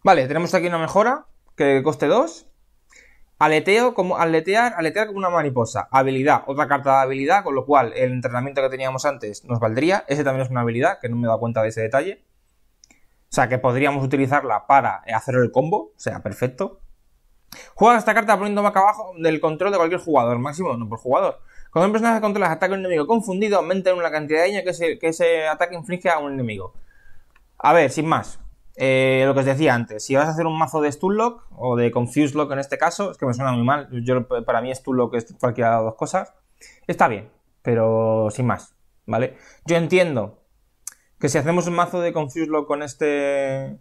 Vale, tenemos aquí una mejora que coste 2 Aleteo como aletear, aletear como una mariposa. Habilidad, otra carta de habilidad, con lo cual el entrenamiento que teníamos antes nos valdría. Ese también es una habilidad, que no me he dado cuenta de ese detalle. O sea, que podríamos utilizarla para hacer el combo, o sea, perfecto. Juega esta carta poniendo más abajo del control de cualquier jugador, máximo no por jugador. Cuando un personaje controla ataque a un enemigo confundido, aumenta en una cantidad de daño que ese, que ese ataque inflige a un enemigo. A ver, sin más. Eh, lo que os decía antes, si vas a hacer un mazo de Stunlock o de Confuse Lock en este caso, es que me suena muy mal, yo, para mí Stunlock es cualquiera de las dos cosas, está bien, pero sin más, ¿vale? Yo entiendo que si hacemos un mazo de Confuse Lock con este...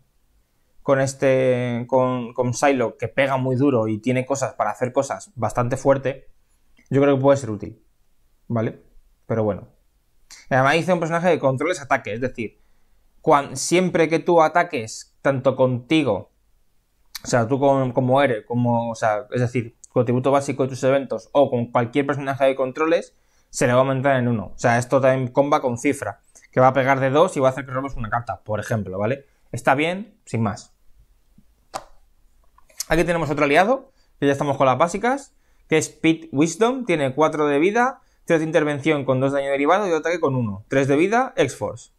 Con este. Con, con que pega muy duro y tiene cosas para hacer cosas bastante fuerte. Yo creo que puede ser útil. ¿Vale? Pero bueno. Además dice un personaje de controles ataque, es decir, siempre que tú ataques, tanto contigo, o sea, tú como eres, como, o sea, es decir, con contributo básico de tus eventos o con cualquier personaje de controles, se le va a aumentar en uno. O sea, esto también comba con cifra, que va a pegar de dos y va a hacer que robes una carta, por ejemplo, ¿vale? Está bien, sin más. Aquí tenemos otro aliado, que ya estamos con las básicas, que es Pit Wisdom, tiene 4 de vida, 3 de intervención con 2 daño derivado y otro ataque con 1, 3 de vida, X-Force.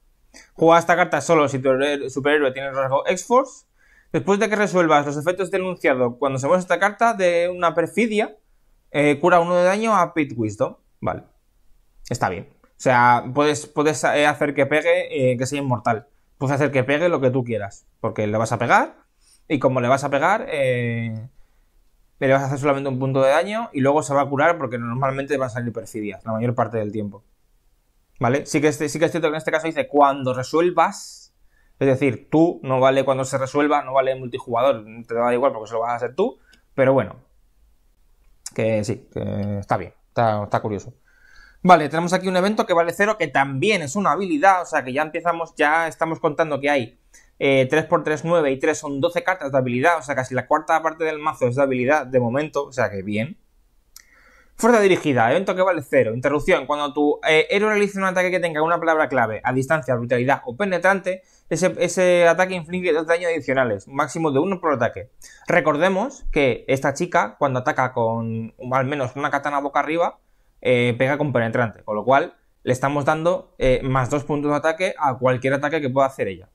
Juega esta carta solo si tu superhéroe tiene el rasgo X-Force. Después de que resuelvas los efectos denunciados cuando se muestra esta carta de una perfidia, eh, cura uno de daño a Pit Wisdom. Vale. Está bien. O sea, puedes, puedes eh, hacer que pegue, eh, que sea inmortal. Puedes hacer que pegue lo que tú quieras. Porque le vas a pegar. Y como le vas a pegar, le vas a hacer solamente un punto de daño. Y luego se va a curar porque normalmente va a salir perfidias la mayor parte del tiempo. ¿Vale? Sí que, es, sí que es cierto que en este caso dice cuando resuelvas, es decir, tú no vale cuando se resuelva, no vale multijugador, te da igual porque se lo vas a hacer tú, pero bueno, que sí, que está bien, está, curioso. Vale, tenemos aquí un evento que vale cero, que también es una habilidad, o sea que ya empezamos, ya estamos contando que hay 3x3, eh, 9 y 3 son 12 cartas de habilidad, o sea casi la cuarta parte del mazo es de habilidad de momento, o sea que bien. Fuerza dirigida, evento eh, que vale cero. Interrupción. Cuando tu eh, héroe realiza un ataque que tenga una palabra clave a distancia, brutalidad o penetrante, ese, ataque inflige dos daños adicionales, máximo de uno por ataque. Recordemos que esta chica, cuando ataca con al menos una katana boca arriba, eh, pega con penetrante, con lo cual le estamos dando más dos puntos de ataque a cualquier ataque que pueda hacer ella.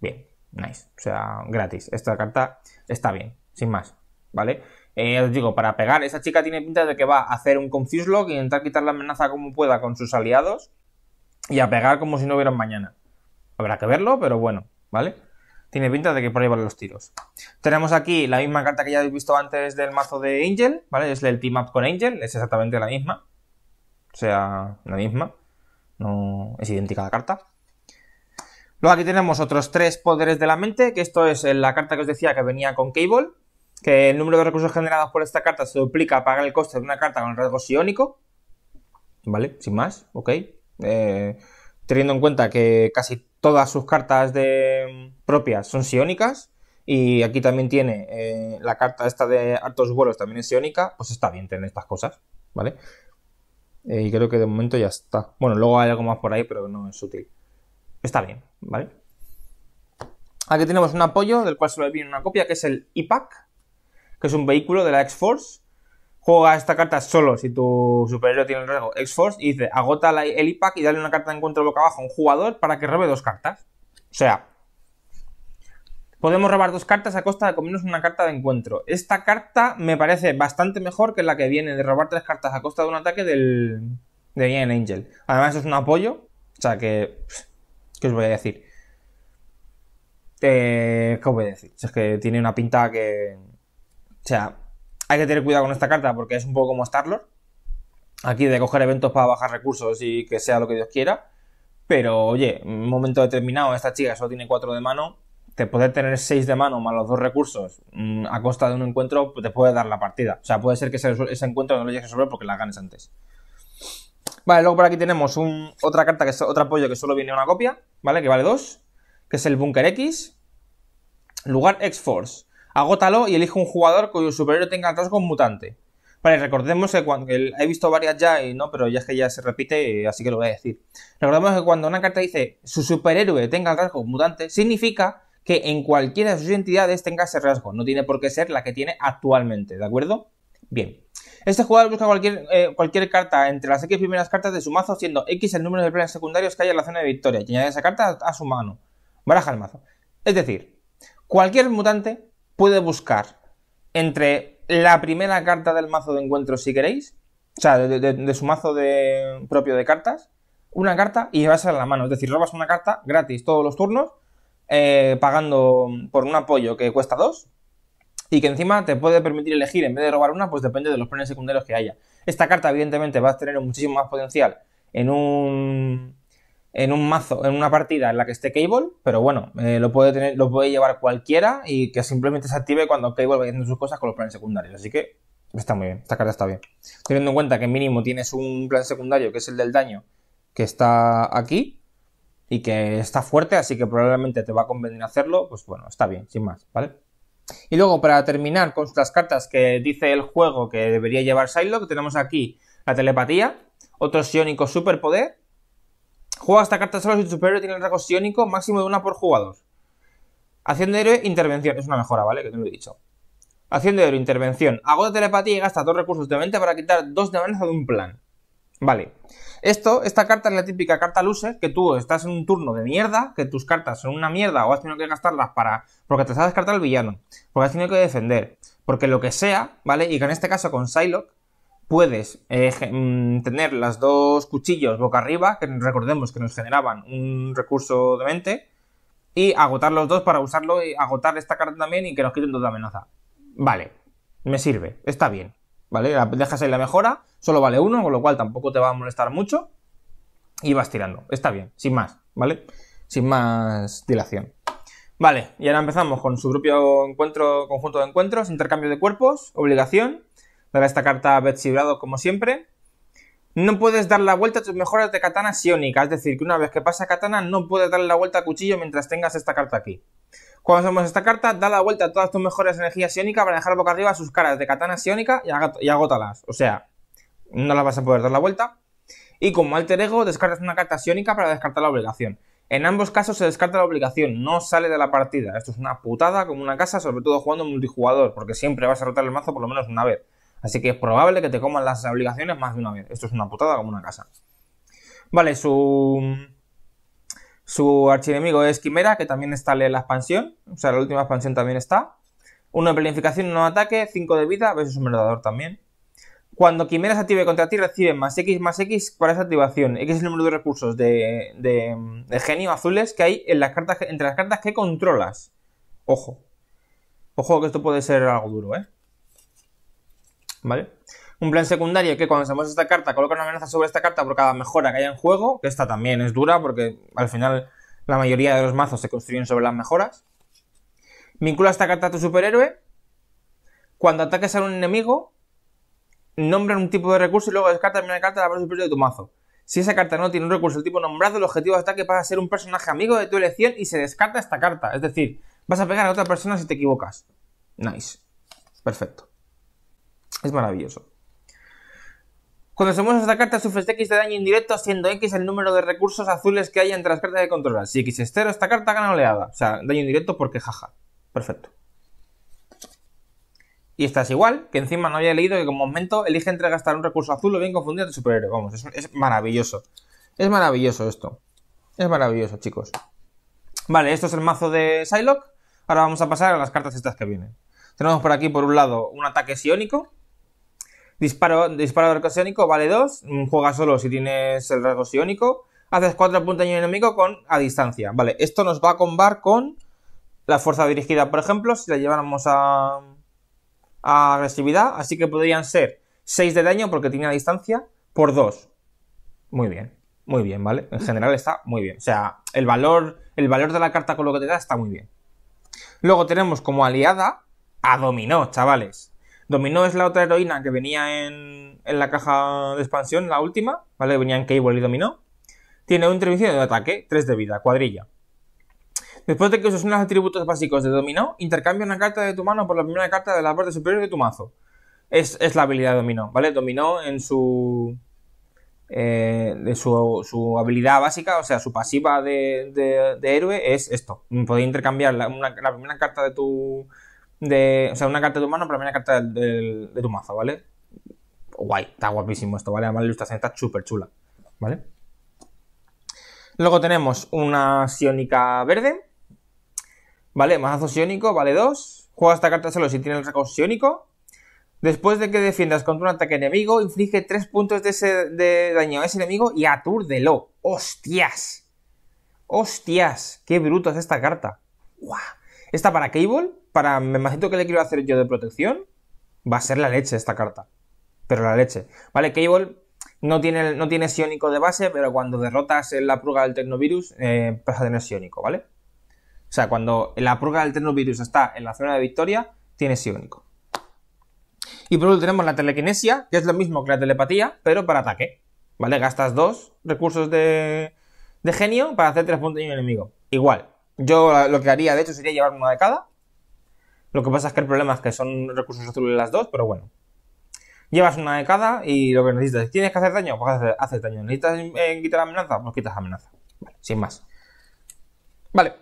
Bien, nice. O sea, gratis. Esta carta está bien, sin más. ¿Vale? Eh, os digo, para pegar, esa chica tiene pinta de que va a hacer un confuse log y intentar quitar la amenaza como pueda con sus aliados y a pegar como si no hubiera mañana. Habrá que verlo, pero bueno, ¿vale? Tiene pinta de que por ahí van los tiros. Tenemos aquí la misma carta que ya habéis visto antes del mazo de Angel, ¿vale? Es el team up con Angel, es exactamente la misma. O sea, la misma. No es idéntica la carta. Luego aquí tenemos otros tres poderes de la mente, que esto es la carta que os decía que venía con Cable, que el número de recursos generados por esta carta se duplica a pagar el coste de una carta con el rasgo ¿Vale? Sin más, ok. Eh, teniendo en cuenta que casi todas sus cartas de, propias son siónicas Y aquí también tiene eh, la carta esta de altos vuelos, también es psiónica. Pues está bien tener estas cosas, ¿vale? Eh, y creo que de momento ya está. Bueno, luego hay algo más por ahí, pero no es útil. Está bien, ¿vale? Aquí tenemos un apoyo del cual solo viene una copia, que es el IPAC, que es un vehículo de la X-Force. Juega esta carta solo si tu superhéroe tiene el rango X-Force y dice agota el IPAC y dale una carta de encuentro boca abajo a un jugador para que robe dos cartas. O sea, podemos robar dos cartas a costa de comernos una carta de encuentro. Esta carta me parece bastante mejor que la que viene de robar tres cartas a costa de un ataque del de Ian Angel. Además es un apoyo, o sea que... ¿Qué os voy a decir? Eh, ¿Qué os voy a decir? es que tiene una pinta que o sea, hay que tener cuidado con esta carta porque es un poco como Starlord. Aquí de coger eventos para bajar recursos y que sea lo que Dios quiera. Pero oye, en un momento determinado, esta chica solo tiene 4 de mano. Te puede tener 6 de mano más los dos recursos mm, a costa de un encuentro pues te puede dar la partida. O sea, puede ser que ese, encuentro no lo llegues a resolver porque la ganes antes. Vale, luego por aquí tenemos otra carta, que es otro apoyo que solo viene una copia, ¿vale? Que vale 2, que es el Bunker X. Lugar X-Force. Agótalo y elige un jugador cuyo superhéroe tenga el rasgo mutante. Vale, recordemos que cuando. he visto varias ya y no, pero ya es que ya se repite, eh, así que lo voy a decir. Recordemos que cuando una carta dice su superhéroe tenga el rasgo mutante, significa que en cualquiera de sus entidades tenga ese rasgo. No tiene por qué ser la que tiene actualmente, ¿de acuerdo? Bien. Este jugador busca cualquier, eh, cualquier carta entre las X primeras cartas de su mazo, siendo X el número de planes secundarios que haya en la zona de victoria, y añade esa carta a su mano. Baraja el mazo. Es decir, cualquier mutante puede buscar entre la primera carta del mazo de encuentro, si queréis, o sea, de, su mazo de, propio de cartas, una carta y vas a la mano. Es decir, robas una carta gratis todos los turnos, eh, pagando por un apoyo que cuesta dos, y que encima te puede permitir elegir en vez de robar una, pues depende de los planes secundarios que haya. Esta carta, evidentemente, va a tener muchísimo más potencial en un en un mazo, en una partida en la que esté Cable, pero bueno, eh, lo, puede tener, lo puede llevar cualquiera y que simplemente se active cuando Cable vaya haciendo sus cosas con los planes secundarios. Así que está muy bien, esta carta está bien. Teniendo en cuenta que mínimo tienes un plan secundario, que es el del daño, que está aquí y que está fuerte, así que probablemente te va a convenir hacerlo, pues bueno, está bien, sin más, ¿vale? Y luego, para terminar con estas cartas que dice el juego que debería llevar que tenemos aquí la telepatía, otro sionico superpoder Juega esta carta solo si tu superhéroe tiene el rasgo máximo de una por jugador. Haciendo de héroe, intervención. Es una mejora, ¿vale? Que te lo he dicho. Haciendo de héroe, intervención. Agota telepatía y gasta dos recursos de mente para quitar dos de amenaza de un plan. Vale. Esto, esta carta es la típica carta luce que tú estás en un turno de mierda, que tus cartas son una mierda o has tenido que gastarlas para. porque te has descartado el villano, porque has tenido que defender, porque lo que sea, ¿vale? Y que en este caso con Psylocke puedes eh, mm, tener las dos cuchillos boca arriba, que recordemos que nos generaban un recurso de mente, y agotar los dos para usarlo y agotar esta carta también y que nos quiten toda amenaza. Vale, me sirve, está bien. ¿Vale? Dejas ahí la mejora, solo vale uno, con lo cual tampoco te va a molestar mucho. Y vas tirando, está bien, sin más, ¿vale? Sin más dilación. Vale, y ahora empezamos con su propio encuentro, conjunto de encuentros, intercambio de cuerpos, obligación, Dar esta carta a Betsy como siempre. No puedes dar la vuelta a tus mejoras de katana sionica, es decir, que una vez que pasa katana no puedes darle la vuelta a cuchillo mientras tengas esta carta aquí. Cuando hacemos esta carta, da la vuelta a todas tus mejores energías siónica para dejar boca arriba sus caras de katana sionica y, agótalas. O sea, no las vas a poder dar la vuelta. Y como alter ego, descartas una carta siónica para descartar la obligación. En ambos casos se descarta la obligación, no sale de la partida. Esto es una putada como una casa, sobre todo jugando multijugador, porque siempre vas a rotar el mazo por lo menos una vez. Así que es probable que te coman las obligaciones más de una vez. Esto es una putada como una casa. Vale, su, su archienemigo es Quimera, que también está en la expansión. O sea, la última expansión también está. Uno de planificación, uno de ataque, 5 de vida, es un verdadero también. Cuando Quimera se active contra ti, recibe más X más X para esa activación. X es el número de recursos de, de, de genio azules que hay en las cartas, entre las cartas que controlas. Ojo. Ojo que esto puede ser algo duro, ¿eh? ¿vale? Un plan secundario que cuando usamos esta carta coloca una amenaza sobre esta carta por cada mejora que haya en juego, que esta también es dura porque al final la mayoría de los mazos se construyen sobre las mejoras. Vincula esta carta a tu superhéroe. Cuando ataques a un enemigo, nombra un tipo de recurso y luego descarta una carta de la parte de tu mazo. Si esa carta no tiene un recurso del tipo nombrado, el objetivo de ataque pasa a ser un personaje amigo de tu elección y se descarta esta carta. Es decir, vas a pegar a otra persona si te equivocas. Nice. Perfecto. Es maravilloso. Cuando se muestra esta carta, sufres X de daño indirecto, siendo X el número de recursos azules que hay entre las cartas de control Si X es 0, esta carta gana oleada. O sea, daño indirecto porque jaja. Perfecto. Y esta es igual, que encima no había leído que como momento elige entre gastar un recurso azul o bien confundido a tu superhéroe. Vamos, es, es maravilloso. Es maravilloso esto. Es maravilloso, chicos. Vale, esto es el mazo de Psylocke. Ahora vamos a pasar a las cartas estas que vienen. Tenemos por aquí, por un lado, un ataque psiónico Disparo, disparo psionico vale 2. Juega solo si tienes el rasgo psionico. Haces 4 puntos de enemigo con, a distancia. Vale, esto nos va a combar con la fuerza dirigida, por ejemplo, si la lleváramos a, agresividad. Así que podrían ser 6 de daño porque tiene a distancia por 2. Muy bien, muy bien, ¿vale? En general está muy bien. O sea, el valor, el valor de la carta con lo que te da está muy bien. Luego tenemos como aliada a Dominó, chavales. Dominó es la otra heroína que venía en, en la caja de expansión, la última, ¿vale? Venía en Cable y Dominó. Tiene un intervención de ataque, 3 de vida, cuadrilla. Después de que usas unos atributos básicos de dominó, intercambia una carta de tu mano por la primera carta de la parte superior de tu mazo. Es, la habilidad de dominó, ¿vale? Dominó en su. Eh, de su, habilidad básica, o sea, su pasiva de, héroe es esto. Podéis intercambiar la, primera carta de tu de. O sea, una carta de tu mano, Pero carta una carta de tu mazo, ¿vale? Guay, está guapísimo esto, ¿vale? Además la ilustración está súper chula, ¿vale? Luego tenemos una psiónica verde, ¿vale? Mazo siónico, vale 2. Juega esta carta solo si tiene el saco sionico. Después de que defiendas contra un ataque enemigo, inflige 3 puntos de, ese, de daño a ese enemigo y atúrdelo. ¡Hostias! ¡Hostias! ¡Qué bruto es esta carta! ¡Guau! Esta para Cable para me imagino que le quiero hacer yo de protección, va a ser la leche esta carta. Pero la leche. Vale, Cable no tiene, no tiene de base, pero cuando derrotas la pruga del Tecnovirus, vas eh, a tener sionico, ¿vale? O sea, cuando la pruga del Tecnovirus está en la zona de victoria, tiene sionico. Y por último tenemos la telequinesia, que es lo mismo que la telepatía, pero para ataque. ¿Vale? Gastas dos recursos de, de genio para hacer tres puntos de un enemigo. Igual. Yo lo que haría, de hecho, sería llevarme una de cada lo que pasa es que el problema es que son recursos azules las dos, pero bueno. Llevas una década y lo que necesitas. ¿Tienes que hacer daño? Pues haces, daño. ¿Necesitas eh, quitar amenaza? Pues quitas amenaza. sin más. Vale.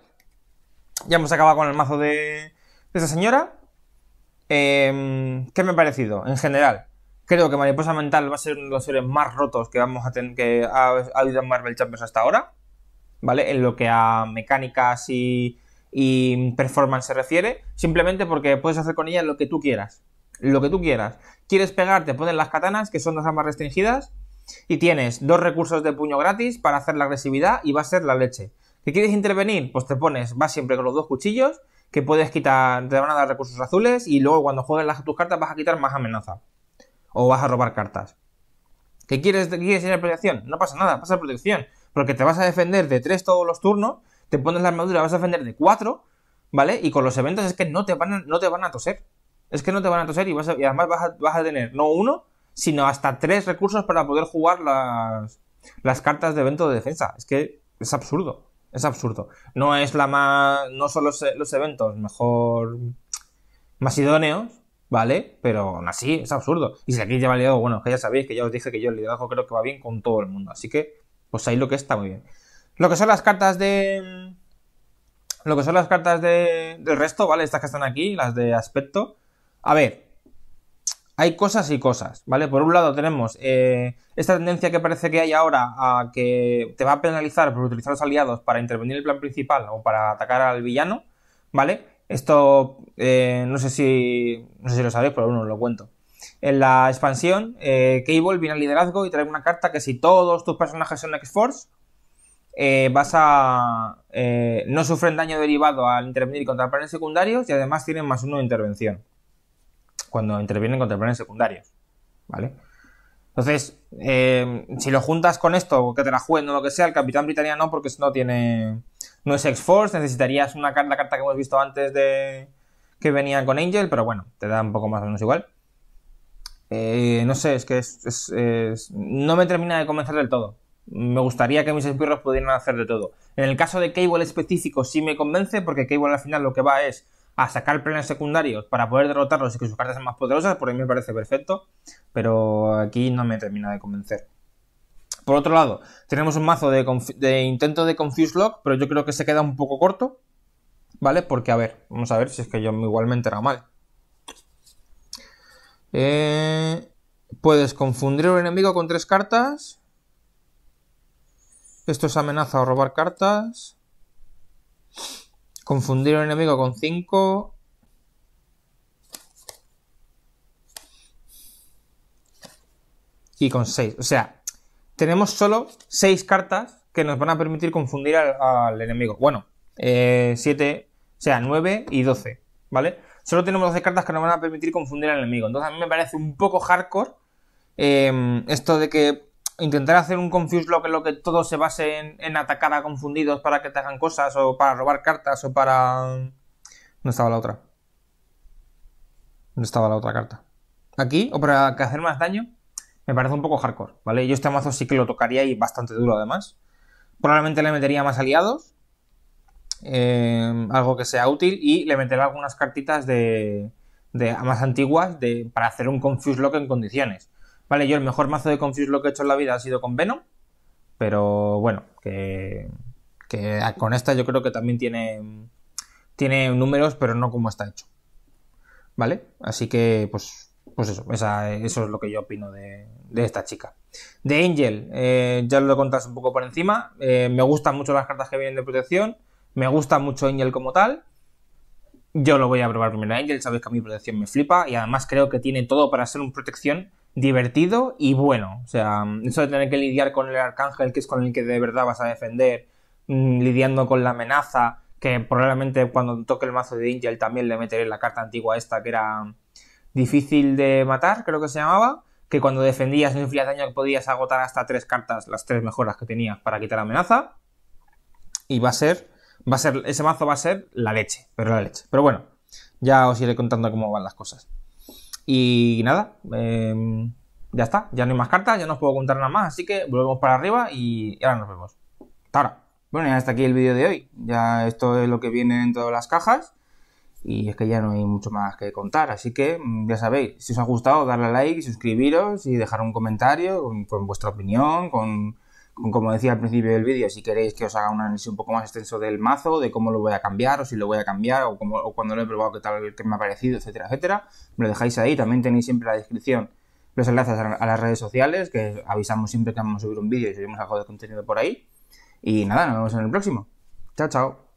Ya hemos acabado con el mazo de, de esta señora. Em, ¿Qué me ha parecido? En general, creo que Mariposa Mental va a ser uno de los seres más rotos que vamos a tener que ha habido en Marvel Champions hasta ahora. ¿Vale? En lo que a mecánicas y y performance se refiere, simplemente porque puedes hacer con ella lo que tú quieras. Lo que tú quieras. Quieres pegar, te ponen las katanas, que son dos armas restringidas, y tienes dos recursos de puño gratis para hacer la agresividad y va a ser la leche. ¿Que quieres intervenir? Pues te pones, vas siempre con los dos cuchillos, que puedes quitar, te van a dar recursos azules y luego cuando juegues las, tus cartas vas a quitar más amenaza. O vas a robar cartas. ¿Que quieres, quieres ir protección? No pasa nada, pasa protección. Porque te vas a defender de tres todos los turnos te pones la armadura, vas a defender de 4, ¿vale? Y con los eventos es que no te van a, no te van a toser. Es que no te van a toser y, vas además vas a, vas a, tener no uno, sino hasta tres recursos para poder jugar las, las cartas de evento de defensa. Es que es absurdo. Es absurdo. No es la más. No son los, eventos mejor. más idóneos, ¿vale? Pero aún así es absurdo. Y si aquí lleva liado, bueno, que ya sabéis que ya os dije que yo el liderazgo creo que va bien con todo el mundo. Así que, pues ahí lo que está muy bien. Lo que son las cartas de. Lo que son las cartas del resto, ¿vale? Estas que están aquí, las de aspecto. A ver, hay cosas y cosas, ¿vale? Por un lado tenemos eh, esta tendencia que parece que hay ahora a que te va a penalizar por utilizar los aliados para intervenir en el plan principal o para atacar al villano, ¿vale? Esto eh, no sé si no sé si lo sabéis, pero bueno, os lo cuento. En la expansión, eh, Cable viene al liderazgo y trae una carta que si todos tus personajes son X-Force, eh, vas a eh, no sufren daño derivado al intervenir contra planes secundarios y además tienen más uno de intervención cuando intervienen contra planes secundarios, ¿vale? Entonces, eh, si lo juntas con esto, que te la jueguen o lo que sea, el Capitán británico no, porque no tiene. No es X-Force, necesitarías una la carta que hemos visto antes de. que venía con Angel, pero bueno, te da un poco más o menos igual. no sé, es que no me termina de convencer del todo me gustaría que mis Espirros pudieran hacer de todo. En el caso de Cable específico sí me convence porque Cable al final lo que va es a sacar planes secundarios para poder derrotarlos y que sus cartas sean más poderosas, por ahí me parece perfecto, pero aquí no me termina de convencer. Por otro lado, tenemos un mazo de, intento de Confuse Lock, pero yo creo que se queda un poco corto, ¿vale? Porque, a ver, vamos a ver si es que yo igualmente era mal. Eh, puedes confundir un enemigo con tres cartas esto es amenaza o robar cartas. Confundir un enemigo con 5. Y con 6. O sea, tenemos solo 6 cartas que nos van a permitir confundir al, enemigo. Bueno, 7, eh, o sea, 9 y 12. ¿Vale? Solo tenemos 12 cartas que nos van a permitir confundir al enemigo. Entonces a mí me parece un poco hardcore eh, esto de que intentar hacer un confuse lock en lo que todo se base en, atacar a confundidos para que te hagan cosas o para robar cartas o para... Mm, no estaba la otra. No estaba la otra carta. Aquí, o para que hacer más daño, me parece un poco hardcore, ¿vale? Yo este mazo sí que lo tocaría y bastante duro además. Probablemente le metería más aliados, eh, algo que sea útil y le meteré algunas cartitas de, de más antiguas de, para hacer un confuse lock en condiciones. Vale, yo el mejor mazo de Confuse lo que he hecho en la vida ha sido con Venom. Pero bueno, que, con esta yo creo que también tiene, tiene números, pero no como está hecho. ¿Vale? Así que, pues, pues eso, eso es lo que yo opino de, esta chica. De Angel, eh, ya lo contado un poco por encima. Eh, me gustan mucho las cartas que vienen de protección. Me gusta mucho Angel como tal. Yo lo voy a probar primero a Angel, sabéis que a mi protección me flipa y además creo que tiene todo para ser un protección divertido y bueno. O sea, mm, eso de tener que lidiar con el arcángel, que es con el que de verdad vas a defender, mm, lidiando con la amenaza, que probablemente cuando toque el mazo de Angel también le meteré la carta antigua esta, que era mm, difícil de matar, creo que se llamaba, que cuando defendías no infligías daño podías agotar hasta tres cartas, las tres mejoras que tenías para quitar la amenaza. Y va a ser, va a ser, ese mazo va a ser la leche, pero la leche. Pero bueno, ya os iré contando cómo van las cosas. Y nada, em, ya está, ya no hay más cartas, ya no os puedo contar nada más, así que volvemos para arriba y, ahora nos vemos. Bueno, ya hasta aquí el vídeo de hoy. Ya esto es lo que viene en todas las cajas. Y es que ya no hay mucho más que contar. Así que mm, ya sabéis, si os ha gustado, darle a like, suscribiros y dejar un comentario con vuestra opinión, con como decía al principio del vídeo, si queréis que os haga un análisis un poco más extenso del mazo, de cómo lo voy a cambiar, o si lo voy a cambiar, o, cómo, cuando lo he probado, qué tal que me ha parecido, etcétera, etcétera, me lo dejáis ahí. También tenéis siempre la descripción los enlaces a, las redes sociales, que avisamos siempre que vamos a subir un vídeo y subimos algo de contenido por ahí. Y nada, nos vemos en el próximo. Chao, chao.